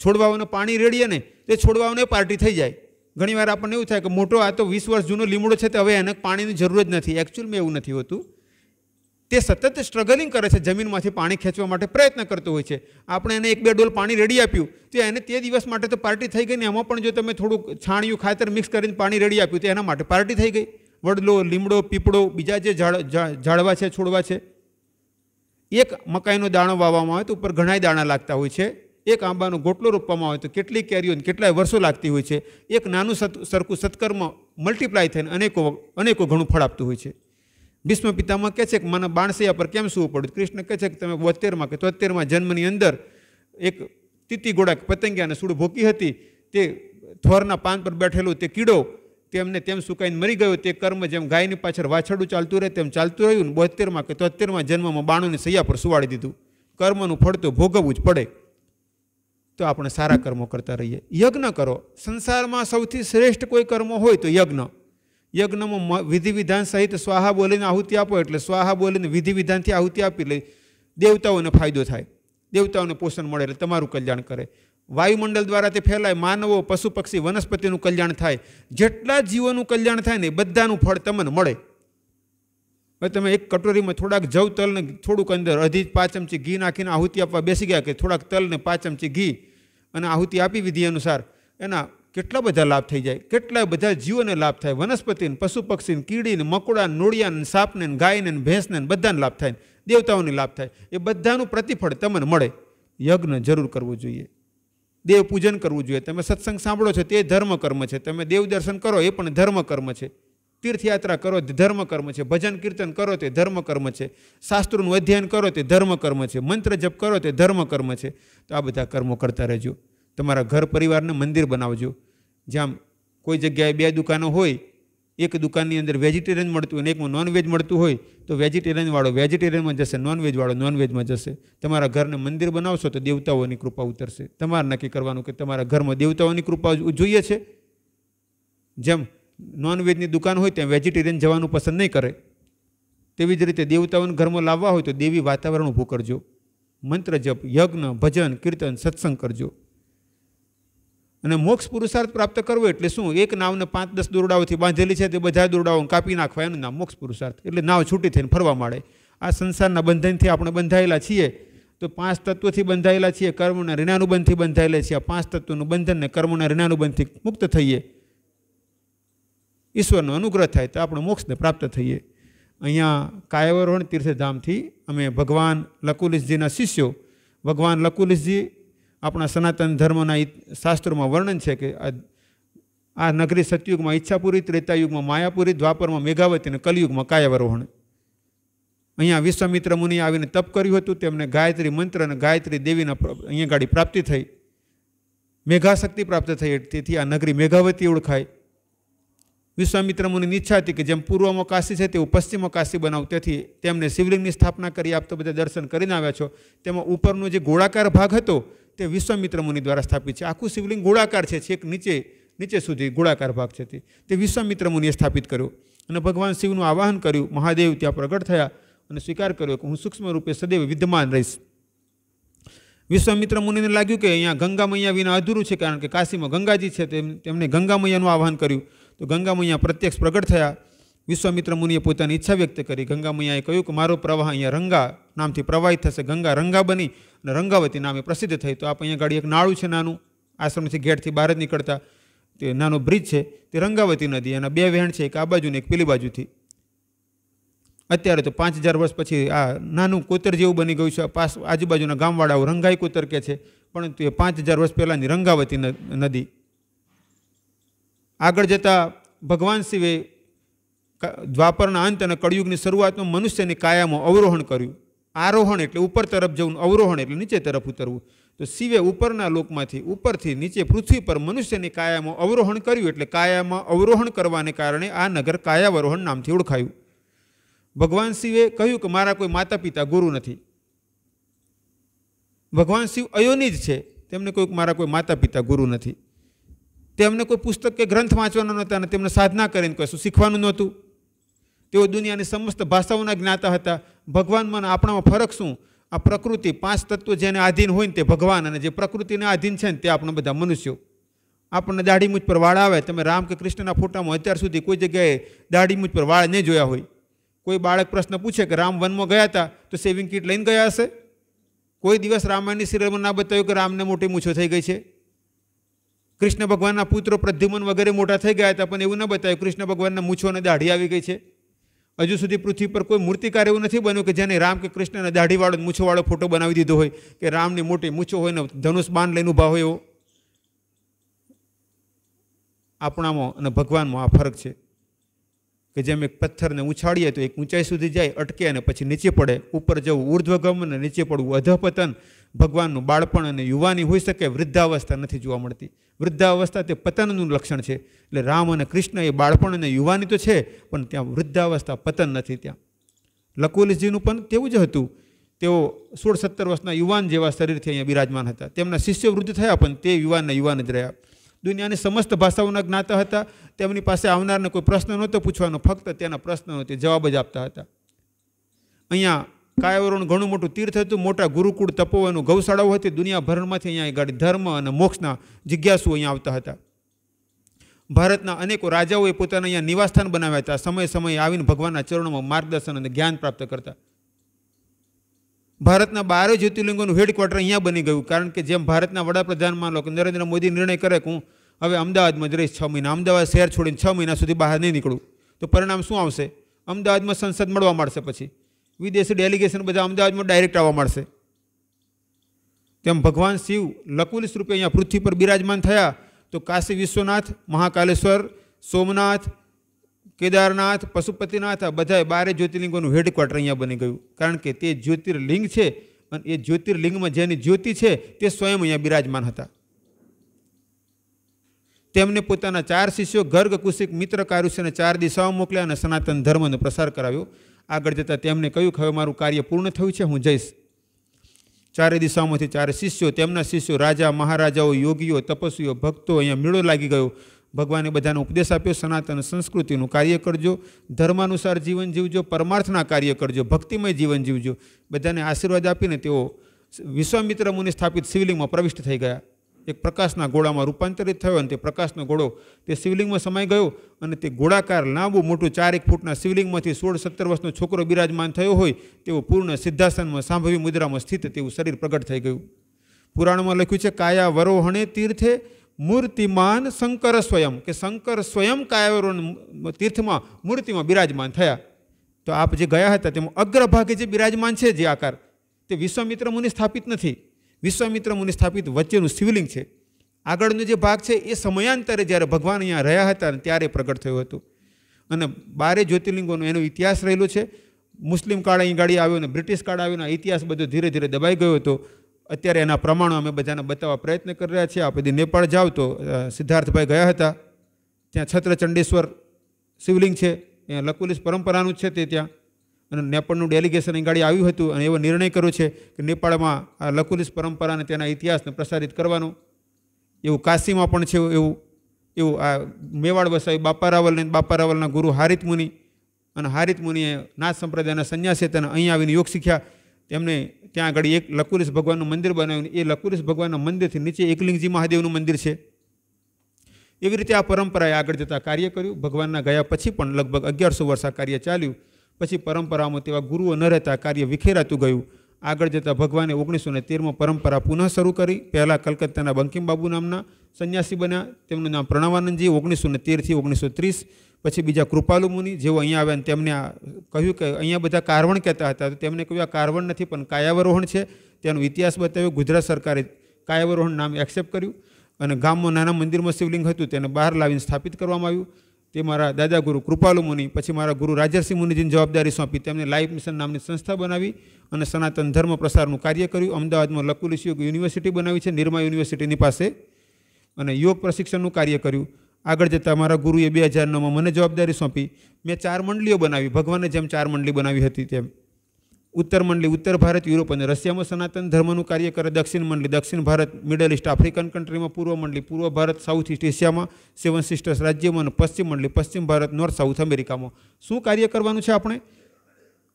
છોડવાઓને પાણી રેડીએ ને તે છોડવાઓને પાર્ટી થઈ જાય ઘણીવાર આપણને એવું થાય કે મોટો આ તો વીસ વર્ષ જૂનો લીમડો છે તો હવે એને પાણીની જરૂર જ નથી એકચ્યુઅલમાં એવું નથી હોતું તે સતત સ્ટ્રગલિંગ કરે છે જમીનમાંથી પાણી ખેંચવા માટે પ્રયત્ન કરતો હોય છે આપણે એને એક બે ડોલ પાણી રેડી આપ્યું તો એને તે દિવસ માટે તો પાર્ટી થઈ ગઈ ને એમાં પણ જો તમે થોડુંક છાણિયું ખાતર મિક્સ કરીને પાણી રેડી આપ્યું તો એના માટે પાર્ટી થઈ ગઈ વડલો લીમડો પીપળો બીજા જે ઝાડ ઝાડવા છે છોડવા છે એક મકાઈનો દાણો વાવવામાં આવે તો ઉપર ઘણાય દાણા લાગતા હોય છે એક આંબાનો ગોટલો રોપવામાં આવે તો કેટલી કેરીઓ કેટલાય વર્ષો લાગતી હોય છે એક નાનું સરખું સત્કર્મ મલ્ટીપ્લાય થઈને અનેકો અનેકો ઘણું ફળ આપતું હોય છે ભીષ્મ પિતામાં કહે છે કે મને બાણસૈયા પર કેમ સુવું પડ્યું કૃષ્ણ કહે છે કે તમે બોતેરમાં કે તોતેરમાં જન્મની અંદર એક તીતી ગોળા પતંગિયાને સૂડ ભોકી હતી તે થોરના પાન પર બેઠેલો તે કીડો તેમને તેમ સુકાઈને મરી ગયો તે કર્મ જેમ ગાયની પાછળ વાછડું ચાલતું રહે તેમ ચાલતું રહ્યું ને બોતેરમાં કે તોતેરમાં જન્મમાં બાણુની સૈયા પર સુવાડી દીધું કર્મનું ફળ તો ભોગવવું જ પડે તો આપણે સારા કર્મો કરતા રહીએ યજ્ઞ કરો સંસારમાં સૌથી શ્રેષ્ઠ કોઈ કર્મ હોય તો યજ્ઞ યજ્ઞમાં વિધિ વિધાન સહિત સ્વાહા બોલીને આહુતિ આપો એટલે સ્વાહા બોલીને વિધિ વિધાનથી આહુતિ આપી લે દેવતાઓને ફાયદો થાય દેવતાઓને પોષણ મળે એટલે તમારું કલ્યાણ કરે વાયુમંડળ દ્વારા તે ફેલાય માનવો પશુ પક્ષી વનસ્પતિનું કલ્યાણ થાય જેટલા જીવોનું કલ્યાણ થાય ને બધાનું ફળ તમને મળે હવે તમે એક કટોરીમાં થોડાક જવ તલને થોડુંક અંદર અધી પાંચ ચમચી ઘી નાખીને આહુતિ આપવા બેસી ગયા કે થોડાક તલ ને પાંચ ચમચી ઘી અને આહુતિ આપી વિધિ અનુસાર એના કેટલા બધા લાભ થઈ જાય કેટલા બધા જીવોને લાભ થાય વનસ્પતિને પશુ પક્ષીને કીડીને મકોડા નોળિયાને સાપને ગાયને ભેંસને બધાને લાભ થાય દેવતાઓને લાભ થાય એ બધાનું પ્રતિફળ તમને મળે યજ્ઞ જરૂર કરવું જોઈએ દેવ પૂજન કરવું જોઈએ તમે સત્સંગ સાંભળો છો તે ધર્મ કર્મ છે તમે દેવ દર્શન કરો એ પણ ધર્મ કર્મ છે તીર્થયાત્રા કરો તે ધર્મ કર્મ છે ભજન કીર્તન કરો તે ધર્મ કર્મ છે શાસ્ત્રોનું અધ્યયન કરો તે ધર્મ કર્મ છે મંત્ર જપ કરો તે ધર્મ કર્મ છે તો આ બધા કર્મો કરતા રહેજો તમારા ઘર પરિવારને મંદિર બનાવજો જેમ કોઈ જગ્યાએ બે દુકાનો હોય એક દુકાનની અંદર વેજીટેરિયન મળતું હોય અને એકમાં નોનવેજ મળતું હોય તો વેજીટેરિયનવાળો વેજીટેરિયનમાં જશે નોનવેજવાળો નોનવેજમાં જશે તમારા ઘરને મંદિર બનાવશો તો દેવતાઓની કૃપા ઉતરશે તમારે નક્કી કરવાનું કે તમારા ઘરમાં દેવતાઓની કૃપા જોઈએ છે જેમ નોનવેજની દુકાન હોય ત્યાં વેજીટેરિયન જવાનું પસંદ નહીં કરે તેવી જ રીતે દેવતાઓને ઘરમાં લાવવા હોય તો દેવી વાતાવરણ ઊભું કરજો મંત્ર જપ યજ્ઞ ભજન કીર્તન સત્સંગ કરજો અને મોક્ષ પુરુષાર્થ પ્રાપ્ત કરવો એટલે શું એક નાવને પાંચ દસ દોરડાઓથી બાંધેલી છે તે બધા દોરડાઓ કાપી નાખવા એનું નામ મોક્ષ પુરુષાર્થ એટલે નાવ છૂટી થઈને ફરવા માંડે આ સંસારના બંધનથી આપણે બંધાયેલા છીએ તો પાંચ તત્વોથી બંધાયેલા છીએ કર્મના ઋણાનુબંધથી બંધાયેલા છીએ આ પાંચ તત્વોનું બંધનને કર્મના ઋણાનુબંધથી મુક્ત થઈએ ઈશ્વરનો અનુગ્રહ થાય તો આપણે મોક્ષને પ્રાપ્ત થઈએ અહીંયા કાયવરોહણ તીર્થધામથી અમે ભગવાન લકુલિસજીના શિષ્યો ભગવાન લકુલિસજી આપણા સનાતન ધર્મના શાસ્ત્રોમાં વર્ણન છે કે આ નગરી સતયુગમાં ઈચ્છાપુરી ત્રેતાયુગમાં માયાપુરી દ્વાપરમાં મેઘાવતી અને કલયુગમાં કાયાવરોહણ અહીંયા વિશ્વામિત્ર મુનિએ આવીને તપ કર્યું હતું તેમને ગાયત્રી મંત્ર અને ગાયત્રી દેવીના અહીંયા ગાડી પ્રાપ્તિ થઈ મેઘાશક્તિ પ્રાપ્ત થઈ તેથી આ નગરી મેઘાવતી ઓળખાય વિશ્વામિત્ર મુનિની ઈચ્છા હતી કે જેમ પૂર્વમાં કાશી છે તેવું પશ્ચિમમાં કાશી બનાવ તેથી તેમને શિવલિંગની સ્થાપના કરી આપતો બધા દર્શન કરીને આવ્યા છો તેમાં ઉપરનો જે ગોળાકાર ભાગ હતો તે વિશ્વામિત્ર મુનિ દ્વારા સ્થાપિત છે આખું શિવલિંગ ગોળાકાર છે છેક નીચે નીચે સુધી ગોળાકાર ભાગ છે તે તે વિશ્વામિત્ર મુનિએ સ્થાપિત કર્યો અને ભગવાન શિવનું આવાહન કર્યું મહાદેવ ત્યાં પ્રગટ થયા અને સ્વીકાર કર્યો કે હું સૂક્ષ્મ રૂપે સદૈવ વિદ્યમાન રહીશ વિશ્વામિત્ર મુનિને લાગ્યું કે અહીંયા ગંગા મૈયા વિના અધૂરું છે કારણ કે કાશીમાં ગંગાજી છે તેમને ગંગા મૈયાનું આવાહન કર્યું તો ગંગા મૈયા પ્રત્યક્ષ પ્રગટ થયા વિશ્વામિત્ર મુનિએ પોતાની ઈચ્છા વ્યક્ત કરી ગંગા ગંગામૈયાએ કહ્યું કે મારો પ્રવાહ અહીંયા રંગા નામથી પ્રવાહિત થશે ગંગા રંગા બની અને રંગાવતી નામે પ્રસિદ્ધ થઈ તો આપણે અહીંયા ગાડી એક નાળું છે નાનું આશ્રમથી ગેટથી બહાર જ નીકળતા તે નાનો બ્રિજ છે તે રંગાવતી નદી એના બે વહેણ છે એક આ બાજુ એક પેલી બાજુથી અત્યારે તો પાંચ હજાર વર્ષ પછી આ નાનું કોતર જેવું બની ગયું છે પાસ આજુબાજુના ગામવાળાઓ રંગાઈ કોતર કે છે પરંતુ એ પાંચ હજાર વર્ષ પહેલાંની રંગાવતી નદી આગળ જતાં ભગવાન શિવે દ્વાપરના અંત અને કળિયુગની શરૂઆતમાં મનુષ્યની કાયામાં અવરોહણ કર્યું આરોહણ એટલે ઉપર તરફ જવું અવરોહણ એટલે નીચે તરફ ઉતરવું તો શિવે ઉપરના લોકમાંથી ઉપરથી નીચે પૃથ્વી પર મનુષ્યની કાયામાં અવરોહણ કર્યું એટલે કાયામાં અવરોહણ કરવાને કારણે આ નગર કાયાવરોહણ નામથી ઓળખાયું ભગવાન શિવે કહ્યું કે મારા કોઈ માતા પિતા ગુરુ નથી ભગવાન શિવ અયોની જ છે તેમને કોઈ મારા કોઈ માતા પિતા ગુરુ નથી તેમને કોઈ પુસ્તક કે ગ્રંથ વાંચવાનો નહોતા અને તેમને સાધના કરીને કશું શીખવાનું નહોતું તેઓ દુનિયાની સમસ્ત ભાષાઓના જ્ઞાતા હતા ભગવાનમાં આપણામાં ફરક શું આ પ્રકૃતિ પાંચ તત્વો જેને આધીન હોય ને તે ભગવાન અને જે પ્રકૃતિને આધીન છે ને તે આપણે બધા મનુષ્યો આપણને દાઢી મૂછ પર વાળ આવે તમે રામ કે કૃષ્ણના ફોટામાં અત્યાર સુધી કોઈ જગ્યાએ દાઢી મૂછ પર વાળ નહીં જોયા હોય કોઈ બાળક પ્રશ્ન પૂછે કે રામ વનમાં ગયા હતા તો સેવિંગ કીટ લઈને ગયા હશે કોઈ દિવસ રામાયણની સિરિયલમાં ના બતાવ્યું કે રામને મોટી મૂછો થઈ ગઈ છે કૃષ્ણ ભગવાનના પુત્રો પ્રદ્યુમન વગેરે મોટા થઈ ગયા હતા પણ એવું ન બતાવ્યું કૃષ્ણ ભગવાનના મૂછો અને દાઢી આવી ગઈ છે હજુ સુધી પૃથ્વી પર કોઈ મૂર્તિકાર એવું નથી બન્યું કે જેને રામ કે કૃષ્ણને દાઢીવાળો મૂછોવાળો ફોટો બનાવી દીધો હોય કે રામની મોટી મૂછો હોય ને ધનુષ બાન લઈને ઊભા હોય એવો આપણામાં અને ભગવાનમાં આ ફરક છે કે જેમ એક પથ્થરને ઉછાળીએ તો એક ઊંચાઈ સુધી જાય અટકે અને પછી નીચે પડે ઉપર જવું ઉર્ધ્વગમ અને નીચે પડવું અધપતન ભગવાનનું બાળપણ અને યુવાની હોઈ શકે વૃદ્ધાવસ્થા નથી જોવા મળતી વૃદ્ધાવસ્થા તે પતનનું લક્ષણ છે એટલે રામ અને કૃષ્ણ એ બાળપણ અને યુવાની તો છે પણ ત્યાં વૃદ્ધાવસ્થા પતન નથી ત્યાં લકુલિસજીનું પણ તેવું જ હતું તેઓ સોળ સત્તર વર્ષના યુવાન જેવા શરીરથી અહીંયા બિરાજમાન હતા તેમના શિષ્ય વૃદ્ધ થયા પણ તે યુવાનના યુવાન જ રહ્યા દુનિયાની સમસ્ત ભાષાઓના જ્ઞાતા હતા તેમની પાસે આવનારને કોઈ પ્રશ્ન નહોતો પૂછવાનો ફક્ત તેના પ્રશ્નનો તે જવાબ જ આપતા હતા અહીંયા કાયાવરણ ઘણું મોટું તીર્થ હતું મોટા ગુરુકુળ તપોવનનું ગૌશાળાઓ હતી દુનિયાભરમાંથી અહીંયા ગાડી ધર્મ અને મોક્ષના જિજ્ઞાસુ અહીંયા આવતા હતા ભારતના અનેકો રાજાઓએ પોતાના અહીંયા નિવાસસ્થાન બનાવ્યા હતા સમય સમયે આવીને ભગવાનના ચરણોમાં માર્ગદર્શન અને જ્ઞાન પ્રાપ્ત કરતા ભારતના બારે જ્યોતિર્લિંગોનું હેડક્વાર્ટર અહીંયા બની ગયું કારણ કે જેમ ભારતના વડાપ્રધાન માનો કે નરેન્દ્ર મોદી નિર્ણય કરે કે હું હવે અમદાવાદમાં જ રહીશ છ મહિના અમદાવાદ શહેર છોડીને છ મહિના સુધી બહાર નહીં નીકળું તો પરિણામ શું આવશે અમદાવાદમાં સંસદ મળવા મળશે પછી વિદેશી ડેલિગેશન બધા અમદાવાદમાં ડાયરેક્ટ આવવા મળશે તેમ ભગવાન શિવ લકુલિસ રૂપે અહીંયા પૃથ્વી પર બિરાજમાન થયા તો કાશી વિશ્વનાથ મહાકાલેશ્વર સોમનાથ કેદારનાથ પશુપતિનાથ આ બધા બારે જ્યોતિર્લિંગોનું હેડક્વાર્ટર અહીંયા બની ગયું કારણ કે તે જ્યોતિર્લિંગ છે અને એ જ્યોતિર્લિંગમાં જેની જ્યોતિ છે તે સ્વયં અહીંયા બિરાજમાન હતા તેમને પોતાના ચાર શિષ્યો ગર્ગ કુશિક મિત્ર કારુષ્યને ચાર દિશાઓ મોકલ્યા અને સનાતન ધર્મનો પ્રસાર કરાવ્યો આગળ જતાં તેમણે કહ્યું કે હવે મારું કાર્ય પૂર્ણ થયું છે હું જઈશ ચારે દિશાઓમાંથી ચારે શિષ્યો તેમના શિષ્યો રાજા મહારાજાઓ યોગીઓ તપસ્વીઓ ભક્તો અહીંયા મેળો લાગી ગયો ભગવાને બધાને ઉપદેશ આપ્યો સનાતન સંસ્કૃતિનું કાર્ય કરજો ધર્માનુસાર જીવન જીવજો પરમાર્થના કાર્ય કરજો ભક્તિમય જીવન જીવજો બધાને આશીર્વાદ આપીને તેઓ વિશ્વામિત્ર મુનિ સ્થાપિત શિવલિંગમાં પ્રવિષ્ટ થઈ ગયા એક પ્રકાશના ગોળામાં રૂપાંતરિત થયો અને તે પ્રકાશનો ગોળો તે શિવલિંગમાં સમાઈ ગયો અને તે ગોળાકાર લાંબુ મોટું ચારેક ફૂટના શિવલિંગમાંથી સોળ સત્તર વર્ષનો છોકરો બિરાજમાન થયો હોય તેવું પૂર્ણ સિદ્ધાસનમાં સાંભવી મુદ્રામાં સ્થિત તેવું શરીર પ્રગટ થઈ ગયું પુરાણમાં લખ્યું છે કાયા વરોહણે તીર્થે મૂર્તિમાન શંકર સ્વયં કે શંકર સ્વયં કાયાવરોહણ તીર્થમાં મૂર્તિમાં બિરાજમાન થયા તો આપ જે ગયા હતા તેમાં અગ્રભાગે જે બિરાજમાન છે જે આકાર તે વિશ્વામિત્ર મુનિ સ્થાપિત નથી વિશ્વામિત્ર મુનિ સ્થાપિત વચ્ચેનું શિવલિંગ છે આગળનો જે ભાગ છે એ સમયાંતરે જ્યારે ભગવાન અહીંયા રહ્યા હતા ત્યારે પ્રગટ થયું હતું અને બારે જ્યોતિર્લિંગોનો એનો ઇતિહાસ રહેલો છે મુસ્લિમ કાળ અહીં ગાડી આવ્યો અને બ્રિટિશ કાળ આવ્યો આ ઇતિહાસ બધો ધીરે ધીરે દબાઈ ગયો હતો અત્યારે એના પ્રમાણો અમે બધાને બતાવવા પ્રયત્ન કરી રહ્યા છીએ આ બધી નેપાળ જાઓ તો સિદ્ધાર્થભાઈ ગયા હતા ત્યાં છત્રચંડેશ્વર શિવલિંગ છે ત્યાં લકુલિસ પરંપરાનું છે તે ત્યાં અને નેપાળનું ડેલિગેશન ગાડી આવ્યું હતું અને એવો નિર્ણય કર્યો છે કે નેપાળમાં આ લકુલિસ પરંપરાને તેના ઇતિહાસને પ્રસારિત કરવાનો એવું કાશીમાં પણ છે એવું એવું આ મેવાડ વસાવી બાપા રાવલને બાપા રાવલના ગુરુ હારિત મુનિ અને હારિત મુનિએ નાથ સંપ્રદાયના સંન્યાસી તેને અહીં આવીને યોગ શીખ્યા તેમને ત્યાં આગળ એક લકુલિસ ભગવાનનું મંદિર બનાવ્યું એ લકુલિસ ભગવાનના મંદિરથી નીચે એકલિંગજી મહાદેવનું મંદિર છે એવી રીતે આ પરંપરાએ આગળ જતા કાર્ય કર્યું ભગવાનના ગયા પછી પણ લગભગ અગિયારસો વર્ષ આ કાર્ય ચાલ્યું પછી પરંપરામાં તેવા ગુરુઓ ન રહેતા કાર્ય વિખેરાતું ગયું આગળ જતાં ભગવાને ઓગણીસો ને તેરમાં પરંપરા પુનઃ શરૂ કરી પહેલાં કલકત્તાના બંકિમબાબુ નામના સંન્યાસી બન્યા તેમનું નામ પ્રણવાનંદજી ઓગણીસો ને તેરથી ઓગણીસો ત્રીસ પછી બીજા કૃપાલુ મુનિ જેઓ અહીંયા આવ્યા તેમને કહ્યું કે અહીંયા બધા કારવણ કહેતા હતા તો તેમને કહ્યું આ કારવણ નથી પણ કાયાવરોહણ છે તેનો ઇતિહાસ બતાવ્યો ગુજરાત સરકારે કાયાવરોહણ નામ એક્સેપ્ટ કર્યું અને ગામમાં નાના મંદિરમાં શિવલિંગ હતું તેને બહાર લાવીને સ્થાપિત કરવામાં આવ્યું તે મારા દાદા ગુરુ કૃપાલુ મુનિ પછી મારા ગુરુ રાજર્ષિ મુનિજીને જવાબદારી સોંપી તેમને લાઈફ મિશન નામની સંસ્થા બનાવી અને સનાતન ધર્મ પ્રસારનું કાર્ય કર્યું અમદાવાદમાં લકુલ યોગ યુનિવર્સિટી બનાવી છે નિર્મા યુનિવર્સિટીની પાસે અને યોગ પ્રશિક્ષણનું કાર્ય કર્યું આગળ જતાં મારા ગુરુએ બે હજાર નવમાં મને જવાબદારી સોંપી મેં ચાર મંડળીઓ બનાવી ભગવાને જેમ ચાર મંડળી બનાવી હતી તેમ ઉત્તર મંડળી ઉત્તર ભારત યુરોપ અને રશિયામાં સનાતન ધર્મનું કાર્ય કરે દક્ષિણ મંડળી દક્ષિણ ભારત મિડલ ઇસ્ટ આફ્રિકન કન્ટ્રીમાં પૂર્વ મંડળી પૂર્વ ભારત સાઉથ ઇસ્ટ એશિયામાં સેવન સિસ્ટર્સ રાજ્યમાં અને પશ્ચિમ મંડળી પશ્ચિમ ભારત નોર્થ સાઉથ અમેરિકામાં શું કાર્ય કરવાનું છે આપણે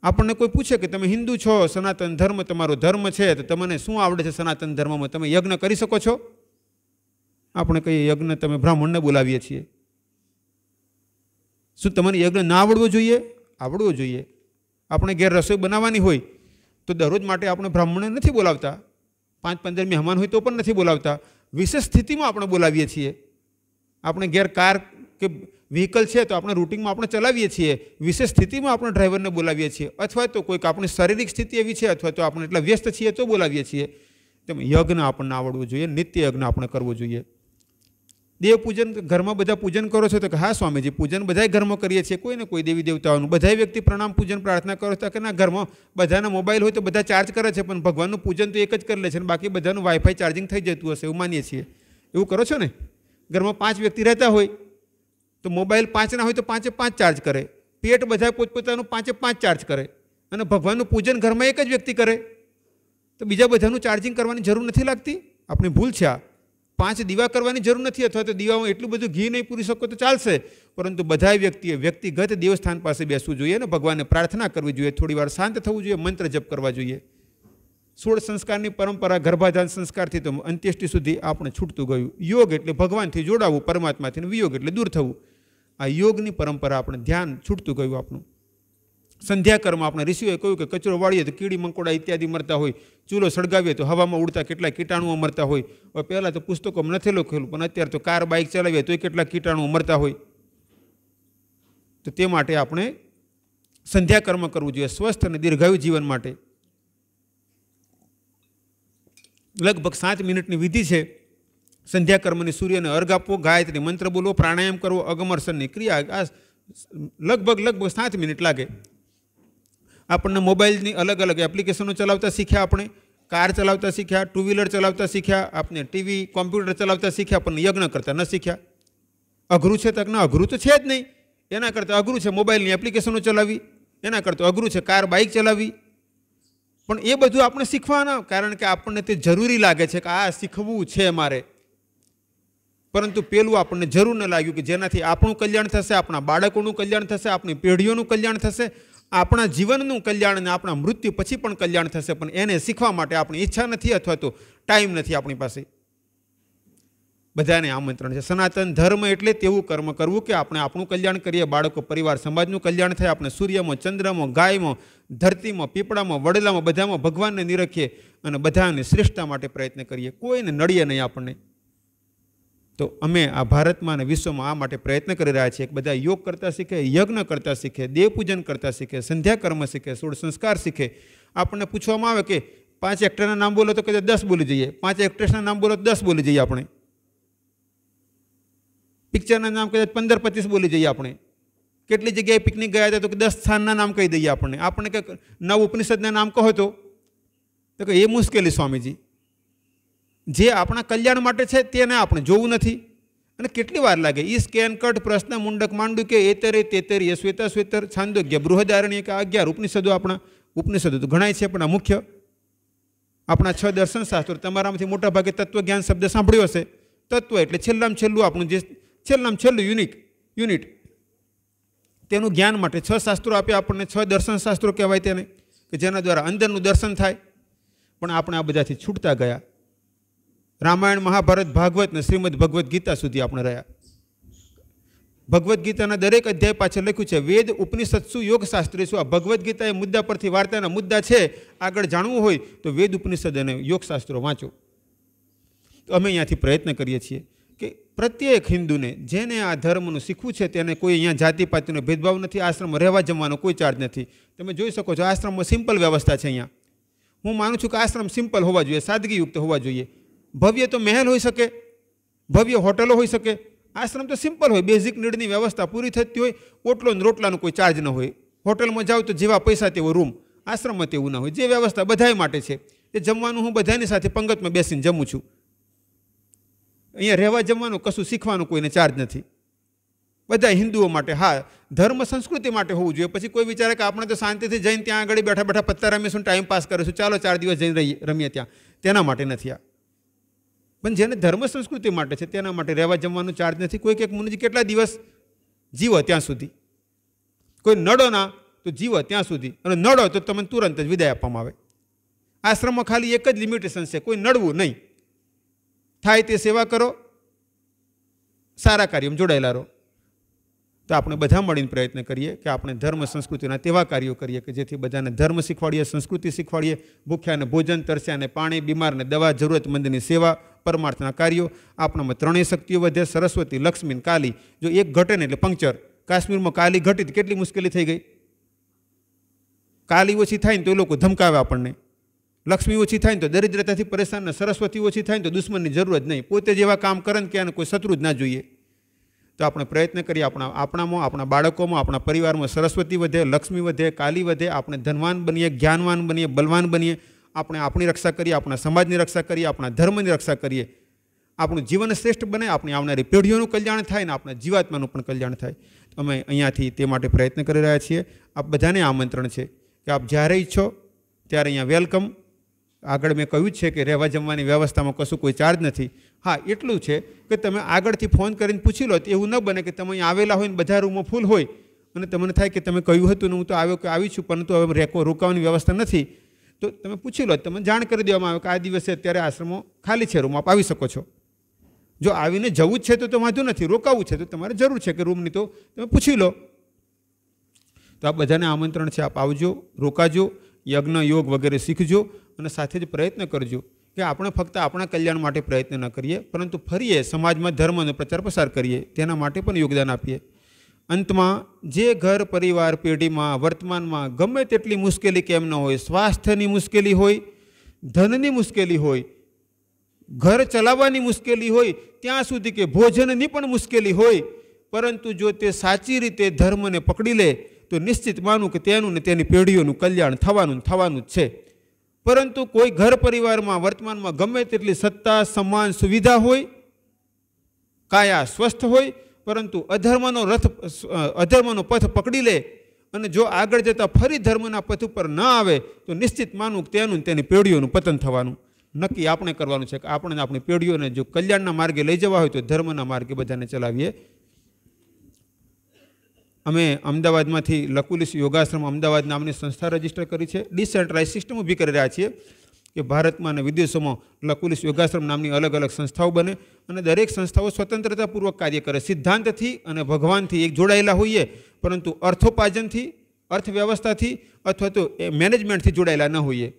આપણને કોઈ પૂછે કે તમે હિન્દુ છો સનાતન ધર્મ તમારો ધર્મ છે તો તમને શું આવડે છે સનાતન ધર્મમાં તમે યજ્ઞ કરી શકો છો આપણે કહીએ યજ્ઞ તમે બ્રાહ્મણને બોલાવીએ છીએ શું તમને યજ્ઞ ના આવડવો જોઈએ આવડવો જોઈએ આપણે ઘેર રસોઈ બનાવવાની હોય તો દરરોજ માટે આપણે બ્રાહ્મણને નથી બોલાવતા પાંચ પંદર મહેમાન હોય તો પણ નથી બોલાવતા વિશેષ સ્થિતિમાં આપણે બોલાવીએ છીએ આપણે ઘેર કાર કે વ્હીકલ છે તો આપણે રૂટિંગમાં આપણે ચલાવીએ છીએ વિશેષ સ્થિતિમાં આપણે ડ્રાઈવરને બોલાવીએ છીએ અથવા તો કોઈક આપણી શારીરિક સ્થિતિ એવી છે અથવા તો આપણે એટલા વ્યસ્ત છીએ તો બોલાવીએ છીએ તેમ યજ્ઞ આપણને આવડવું જોઈએ નિત્ય યજ્ઞ આપણે કરવો જોઈએ દેવ પૂજન ઘરમાં બધા પૂજન કરો છો તો કે હા સ્વામીજી પૂજન બધા ઘરમાં કરીએ છીએ કોઈ ને કોઈ દેવી દેવતાઓનું બધા વ્યક્તિ પ્રણામ પૂજન પ્રાર્થના કરો છો કે ના ઘરમાં બધાના મોબાઈલ હોય તો બધા ચાર્જ કરે છે પણ ભગવાનનું પૂજન તો એક જ કરી લે છે અને બાકી બધાનું વાઈફાઈ ચાર્જિંગ થઈ જતું હશે એવું માનીએ છીએ એવું કરો છો ને ઘરમાં પાંચ વ્યક્તિ રહેતા હોય તો મોબાઈલ પાંચના હોય તો પાંચે પાંચ ચાર્જ કરે પેટ બધા પોતપોતાનું પાંચે પાંચ ચાર્જ કરે અને ભગવાનનું પૂજન ઘરમાં એક જ વ્યક્તિ કરે તો બીજા બધાનું ચાર્જિંગ કરવાની જરૂર નથી લાગતી આપણી ભૂલ છે આ પાંચ દીવા કરવાની જરૂર નથી અથવા તો દીવામાં એટલું બધું ઘી નહીં પૂરી શકો તો ચાલશે પરંતુ બધા વ્યક્તિએ વ્યક્તિગત દેવસ્થાન પાસે બેસવું જોઈએ અને ભગવાનને પ્રાર્થના કરવી જોઈએ થોડી વાર શાંત થવું જોઈએ મંત્ર જપ કરવા જોઈએ સોળ સંસ્કારની પરંપરા ગર્ભાધાન સંસ્કારથી તો અંત્યેષ્ટિ સુધી આપણે છૂટતું ગયું યોગ એટલે ભગવાનથી જોડાવું પરમાત્માથી વિયોગ એટલે દૂર થવું આ યોગની પરંપરા આપણે ધ્યાન છૂટતું ગયું આપણું સંધ્યાકરમાં આપણે ઋષિઓએ કહ્યું કે કચરો વાળીએ તો કીડી મંકોડા ઇત્યાદિ મરતા હોય ચૂલો સળગાવીએ તો હવામાં ઉડતા કેટલા કીટાણુઓ મરતા હોય હવે પહેલાં તો પુસ્તકોમાં નથી લખેલું પણ અત્યારે તો કાર બાઇક ચલાવીએ તોય કેટલા કીટાણુઓ મરતા હોય તો તે માટે આપણે સંધ્યાકર્મ કરવું જોઈએ સ્વસ્થ અને દીર્ઘાયુ જીવન માટે લગભગ સાત મિનિટની વિધિ છે સંધ્યાકર્મની સૂર્યને અર્ઘ આપવો ગાયત્રી મંત્ર બોલવો પ્રાણાયામ કરવો અગમર્ષણની ક્રિયા આ લગભગ લગભગ સાત મિનિટ લાગે આપણને મોબાઈલની અલગ અલગ એપ્લિકેશનો ચલાવતા શીખ્યા આપણે કાર ચલાવતા શીખ્યા ટુ વ્હીલર ચલાવતા શીખ્યા આપણે ટીવી કોમ્પ્યુટર ચલાવતા શીખ્યા પણ યજ્ઞ કરતા ન શીખ્યા અઘરું છે તક અઘરું તો છે જ નહીં એના કરતાં અઘરું છે મોબાઈલની એપ્લિકેશનો ચલાવવી એના કરતાં અઘરું છે કાર બાઇક ચલાવવી પણ એ બધું આપણે શીખવાના કારણ કે આપણને તે જરૂરી લાગે છે કે આ શીખવું છે મારે પરંતુ પેલું આપણને જરૂર ન લાગ્યું કે જેનાથી આપણું કલ્યાણ થશે આપણા બાળકોનું કલ્યાણ થશે આપણી પેઢીઓનું કલ્યાણ થશે આપણા જીવનનું કલ્યાણ અને આપણા મૃત્યુ પછી પણ કલ્યાણ થશે પણ એને શીખવા માટે આપણી ઈચ્છા નથી અથવા તો ટાઈમ નથી આપણી પાસે બધાને આમંત્રણ છે સનાતન ધર્મ એટલે તેવું કર્મ કરવું કે આપણે આપણું કલ્યાણ કરીએ બાળકો પરિવાર સમાજનું કલ્યાણ થાય આપણે સૂર્યમાં ચંદ્રમાં ગાયમાં ધરતીમાં પીપળામાં વડલામાં બધામાં ભગવાનને નિરખીએ અને બધાને શ્રેષ્ઠતા માટે પ્રયત્ન કરીએ કોઈને નડીએ નહીં આપણને તો અમે આ ભારતમાં અને વિશ્વમાં આ માટે પ્રયત્ન કરી રહ્યા છીએ કે બધા યોગ કરતાં શીખે યજ્ઞ કરતાં શીખે દેવપૂજન કરતાં શીખે સંધ્યા કર્મ શીખે સોળ સંસ્કાર શીખે આપણને પૂછવામાં આવે કે પાંચ એક્ટરના નામ બોલો તો કદાચ દસ બોલી જઈએ પાંચ એક્ટ્રેસના નામ બોલો તો દસ બોલી જઈએ આપણે પિક્ચરના નામ કદાચ પંદર પચીસ બોલી જઈએ આપણે કેટલી જગ્યાએ પિકનિક ગયા હતા તો કે દસ સ્થાનના નામ કહી દઈએ આપણને આપણને કંઈક નવ ઉપનિષદના નામ કહો તો કે એ મુશ્કેલી સ્વામીજી જે આપણા કલ્યાણ માટે છે તેને આપણે જોવું નથી અને કેટલી વાર લાગે ઈ સ્કેન કટ પ્રશ્ન મુંડક માંડું કે એતરે તેતર યશ્વેતા શ્વેતર છાંદોગ્ય બૃહદારણ્ય કે અગિયાર ઉપનિષદો આપણા ઉપનિષદો તો ઘણાય છે પણ આ મુખ્ય આપણા છ દર્શન શાસ્ત્રો તમારામાંથી મોટા ભાગે તત્વજ્ઞાન શબ્દ સાંભળ્યો હશે તત્વ એટલે છેલ્લામાં છેલ્લું આપણું જે છેલ્લામાં છેલ્લું યુનિક યુનિટ તેનું જ્ઞાન માટે છ શાસ્ત્રો આપ્યા આપણને છ દર્શન શાસ્ત્રો કહેવાય તેને કે જેના દ્વારા અંદરનું દર્શન થાય પણ આપણે આ બધાથી છૂટતા ગયા રામાયણ મહાભારત ભાગવત ને શ્રીમદ ભગવદ્ ગીતા સુધી આપણે રહ્યા ભગવદ્ ગીતાના દરેક અધ્યાય પાછળ લખ્યું છે વેદ ઉપનિષદ શું યોગશાસ્ત્રી શું આ ભગવદ્ ગીતા એ મુદ્દા પરથી વાર્તાના મુદ્દા છે આગળ જાણવું હોય તો વેદ ઉપનિષદ અને યોગશાસ્ત્રો વાંચો તો અમે અહીંયાથી પ્રયત્ન કરીએ છીએ કે પ્રત્યેક હિન્દુને જેને આ ધર્મનું શીખવું છે તેને કોઈ અહીંયા જાતિ પાતિનો ભેદભાવ નથી આશ્રમમાં રહેવા જમવાનો કોઈ ચાર્જ નથી તમે જોઈ શકો છો આશ્રમમાં સિમ્પલ વ્યવસ્થા છે અહીંયા હું માનું છું કે આશ્રમ સિમ્પલ હોવા જોઈએ સાદગીયુક્ત હોવા જોઈએ ભવ્ય તો મહેલ હોઈ શકે ભવ્ય હોટલો હોઈ શકે આશ્રમ તો સિમ્પલ હોય બેઝિક નીડની વ્યવસ્થા પૂરી થતી હોય ઓટલો ને રોટલાનો કોઈ ચાર્જ ન હોય હોટલમાં જાઓ તો જેવા પૈસા તેવો રૂમ આશ્રમમાં તેવું ના હોય જે વ્યવસ્થા બધાય માટે છે એ જમવાનું હું બધાની સાથે પંગતમાં બેસીને જમું છું અહીંયા રહેવા જમવાનું કશું શીખવાનું કોઈને ચાર્જ નથી બધા હિન્દુઓ માટે હા ધર્મ સંસ્કૃતિ માટે હોવું જોઈએ પછી કોઈ વિચારે કે આપણે તો શાંતિથી જઈને ત્યાં આગળ બેઠા બેઠા પત્તા રમીશું ટાઈમ પાસ કરીશું ચાલો ચાર દિવસ જઈને રહીએ રમીએ ત્યાં તેના માટે નથી આ પણ જેને ધર્મ સંસ્કૃતિ માટે છે તેના માટે રહેવા જમવાનો ચાર્જ નથી કોઈક એક મુનિજી કેટલા દિવસ જીવો ત્યાં સુધી કોઈ નડો ના તો જીવો ત્યાં સુધી અને નડો તો તમને તુરંત જ વિદાય આપવામાં આવે આશ્રમમાં ખાલી એક જ લિમિટેશન છે કોઈ નડવું નહીં થાય તે સેવા કરો સારા કાર્યમાં જોડાયેલા રહો તો આપણે બધા મળીને પ્રયત્ન કરીએ કે આપણે ધર્મ સંસ્કૃતિના તેવા કાર્યો કરીએ કે જેથી બધાને ધર્મ શીખવાડીએ સંસ્કૃતિ શીખવાડીએ ભૂખ્યાને ભોજન તરસ્યાને પાણી બીમારને દવા જરૂરતમંદની સેવા પરમાર્થના કાર્યો આપણામાં ત્રણેય શક્તિઓ વધે સરસ્વતી લક્ષ્મી કાલી જો એક ઘટે એટલે પંક્ચર કાશ્મીરમાં કાલી ઘટી કેટલી મુશ્કેલી થઈ ગઈ કાલી ઓછી થાય ને તો એ લોકો ધમકાવે આપણને લક્ષ્મી ઓછી થાય ને તો દરિદ્રતાથી પરેશાન સરસ્વતી ઓછી થાય ને તો દુશ્મનની જરૂર જ નહીં પોતે જેવા કામ કરે ને કે આને કોઈ શત્રુ જ ના જોઈએ તો આપણે પ્રયત્ન કરીએ આપણા આપણામાં આપણા બાળકોમાં આપણા પરિવારમાં સરસ્વતી વધે લક્ષ્મી વધે કાલી વધે આપણે ધનવાન બનીએ જ્ઞાનવાન બનીએ બલવાન બનીએ આપણે આપણી રક્ષા કરીએ આપણા સમાજની રક્ષા કરીએ આપણા ધર્મની રક્ષા કરીએ આપણું જીવન શ્રેષ્ઠ બને આપણી આવનારી પેઢીઓનું કલ્યાણ થાય ને આપણા જીવાત્માનું પણ કલ્યાણ થાય અમે અહીંયાથી તે માટે પ્રયત્ન કરી રહ્યા છીએ આપ બધાને આમંત્રણ છે કે આપ જ્યારે ઈચ્છો ત્યારે અહીંયા વેલકમ આગળ મેં કહ્યું છે કે રહેવા જમવાની વ્યવસ્થામાં કશું કોઈ ચાર્જ નથી હા એટલું છે કે તમે આગળથી ફોન કરીને પૂછી લો એવું ન બને કે તમે અહીં આવેલા હોય ને બધા રૂમો ફૂલ હોય અને તમને થાય કે તમે કહ્યું હતું ને હું તો આવ્યો કે આવી છું પરંતુ હવે રેકો રોકાવાની વ્યવસ્થા નથી તો તમે પૂછી લો તમે જાણ કરી દેવામાં આવે કે આ દિવસે અત્યારે આશ્રમો ખાલી છે રૂમ આપ આવી શકો છો જો આવીને જવું જ છે તો વાંધો નથી રોકાવું છે તો તમારે જરૂર છે કે રૂમની તો તમે પૂછી લો તો આ બધાને આમંત્રણ છે આપ આવજો રોકાજો યજ્ઞ યોગ વગેરે શીખજો અને સાથે જ પ્રયત્ન કરજો કે આપણે ફક્ત આપણા કલ્યાણ માટે પ્રયત્ન ન કરીએ પરંતુ ફરીએ સમાજમાં ધર્મનો પ્રચાર પ્રસાર કરીએ તેના માટે પણ યોગદાન આપીએ અંતમાં જે ઘર પરિવાર પેઢીમાં વર્તમાનમાં ગમે તેટલી મુશ્કેલી કેમ ન હોય સ્વાસ્થ્યની મુશ્કેલી હોય ધનની મુશ્કેલી હોય ઘર ચલાવવાની મુશ્કેલી હોય ત્યાં સુધી કે ભોજનની પણ મુશ્કેલી હોય પરંતુ જો તે સાચી રીતે ધર્મને પકડી લે તો નિશ્ચિત માનું કે તેનું ને તેની પેઢીઓનું કલ્યાણ થવાનું થવાનું જ છે પરંતુ કોઈ ઘર પરિવારમાં વર્તમાનમાં ગમે તેટલી સત્તા સમાન સુવિધા હોય કાયા સ્વસ્થ હોય પરંતુ અધર્મનો રથ અધર્મનો પથ પકડી લે અને જો આગળ જતાં ફરી ધર્મના પથ ઉપર ન આવે તો નિશ્ચિત માનવું કે તેનું તેની પેઢીઓનું પતન થવાનું નક્કી આપણે કરવાનું છે કે આપણે આપણી પેઢીઓને જો કલ્યાણના માર્ગે લઈ જવા હોય તો ધર્મના માર્ગે બધાને ચલાવીએ અમે અમદાવાદમાંથી લકુલિસ યોગાશ્રમ અમદાવાદ નામની સંસ્થા રજીસ્ટર કરી છે ડિસેન્ટ્રલાઇઝ સિસ્ટમ ઊભી કરી રહ્યા છીએ કે ભારતમાં અને વિદેશોમાં લકુલિસ યોગાશ્રમ નામની અલગ અલગ સંસ્થાઓ બને અને દરેક સંસ્થાઓ સ્વતંત્રતાપૂર્વક કાર્ય કરે સિદ્ધાંતથી અને ભગવાનથી એક જોડાયેલા હોઈએ પરંતુ અર્થોપાર્જનથી અર્થવ્યવસ્થાથી અથવા તો એ મેનેજમેન્ટથી જોડાયેલા ન હોઈએ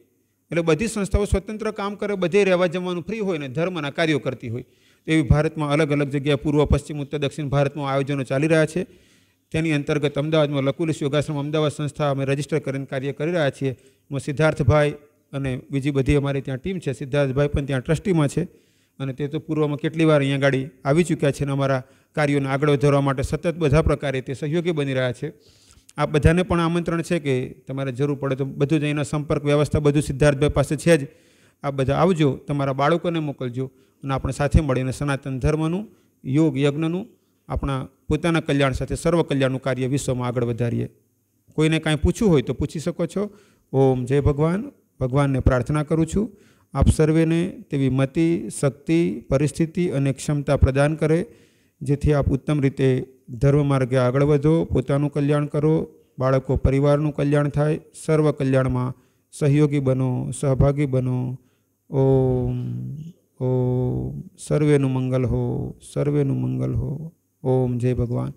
એટલે બધી સંસ્થાઓ સ્વતંત્ર કામ કરે બધે રહેવા જમવાનું ફ્રી હોય ને ધર્મના કાર્યો કરતી હોય એવી ભારતમાં અલગ અલગ જગ્યા પૂર્વ પશ્ચિમ ઉત્તર દક્ષિણ ભારતમાં આયોજનો ચાલી રહ્યા છે તેની અંતર્ગત અમદાવાદમાં લકુલિશ યોગાશ્રમ અમદાવાદ સંસ્થા અમે રજીસ્ટર કરીને કાર્ય કરી રહ્યા છીએ એમાં સિદ્ધાર્થભાઈ અને બીજી બધી અમારી ત્યાં ટીમ છે સિદ્ધાર્થભાઈ પણ ત્યાં ટ્રસ્ટીમાં છે અને તે તો પૂર્વમાં કેટલી વાર અહીંયા ગાડી આવી ચૂક્યા છે અને અમારા કાર્યોને આગળ વધારવા માટે સતત બધા પ્રકારે તે સહયોગી બની રહ્યા છે આ બધાને પણ આમંત્રણ છે કે તમારે જરૂર પડે તો બધું જ અહીંના સંપર્ક વ્યવસ્થા બધું સિદ્ધાર્થભાઈ પાસે છે જ આ બધા આવજો તમારા બાળકોને મોકલજો અને આપણે સાથે મળીને સનાતન ધર્મનું યોગ યજ્ઞનું આપણા પોતાના કલ્યાણ સાથે સર્વ કલ્યાણનું કાર્ય વિશ્વમાં આગળ વધારીએ કોઈને કાંઈ પૂછવું હોય તો પૂછી શકો છો ઓમ જય ભગવાન ભગવાનને પ્રાર્થના કરું છું આપ સર્વેને તેવી મતિ શક્તિ પરિસ્થિતિ અને ક્ષમતા પ્રદાન કરે જેથી આપ ઉત્તમ રીતે ધર્મ માર્ગે આગળ વધો પોતાનું કલ્યાણ કરો બાળકો પરિવારનું કલ્યાણ થાય સર્વ કલ્યાણમાં સહયોગી બનો સહભાગી બનો ઓમ ઓમ સર્વેનું મંગલ હો સર્વેનું મંગલ હો ઓમ જય ભગવાન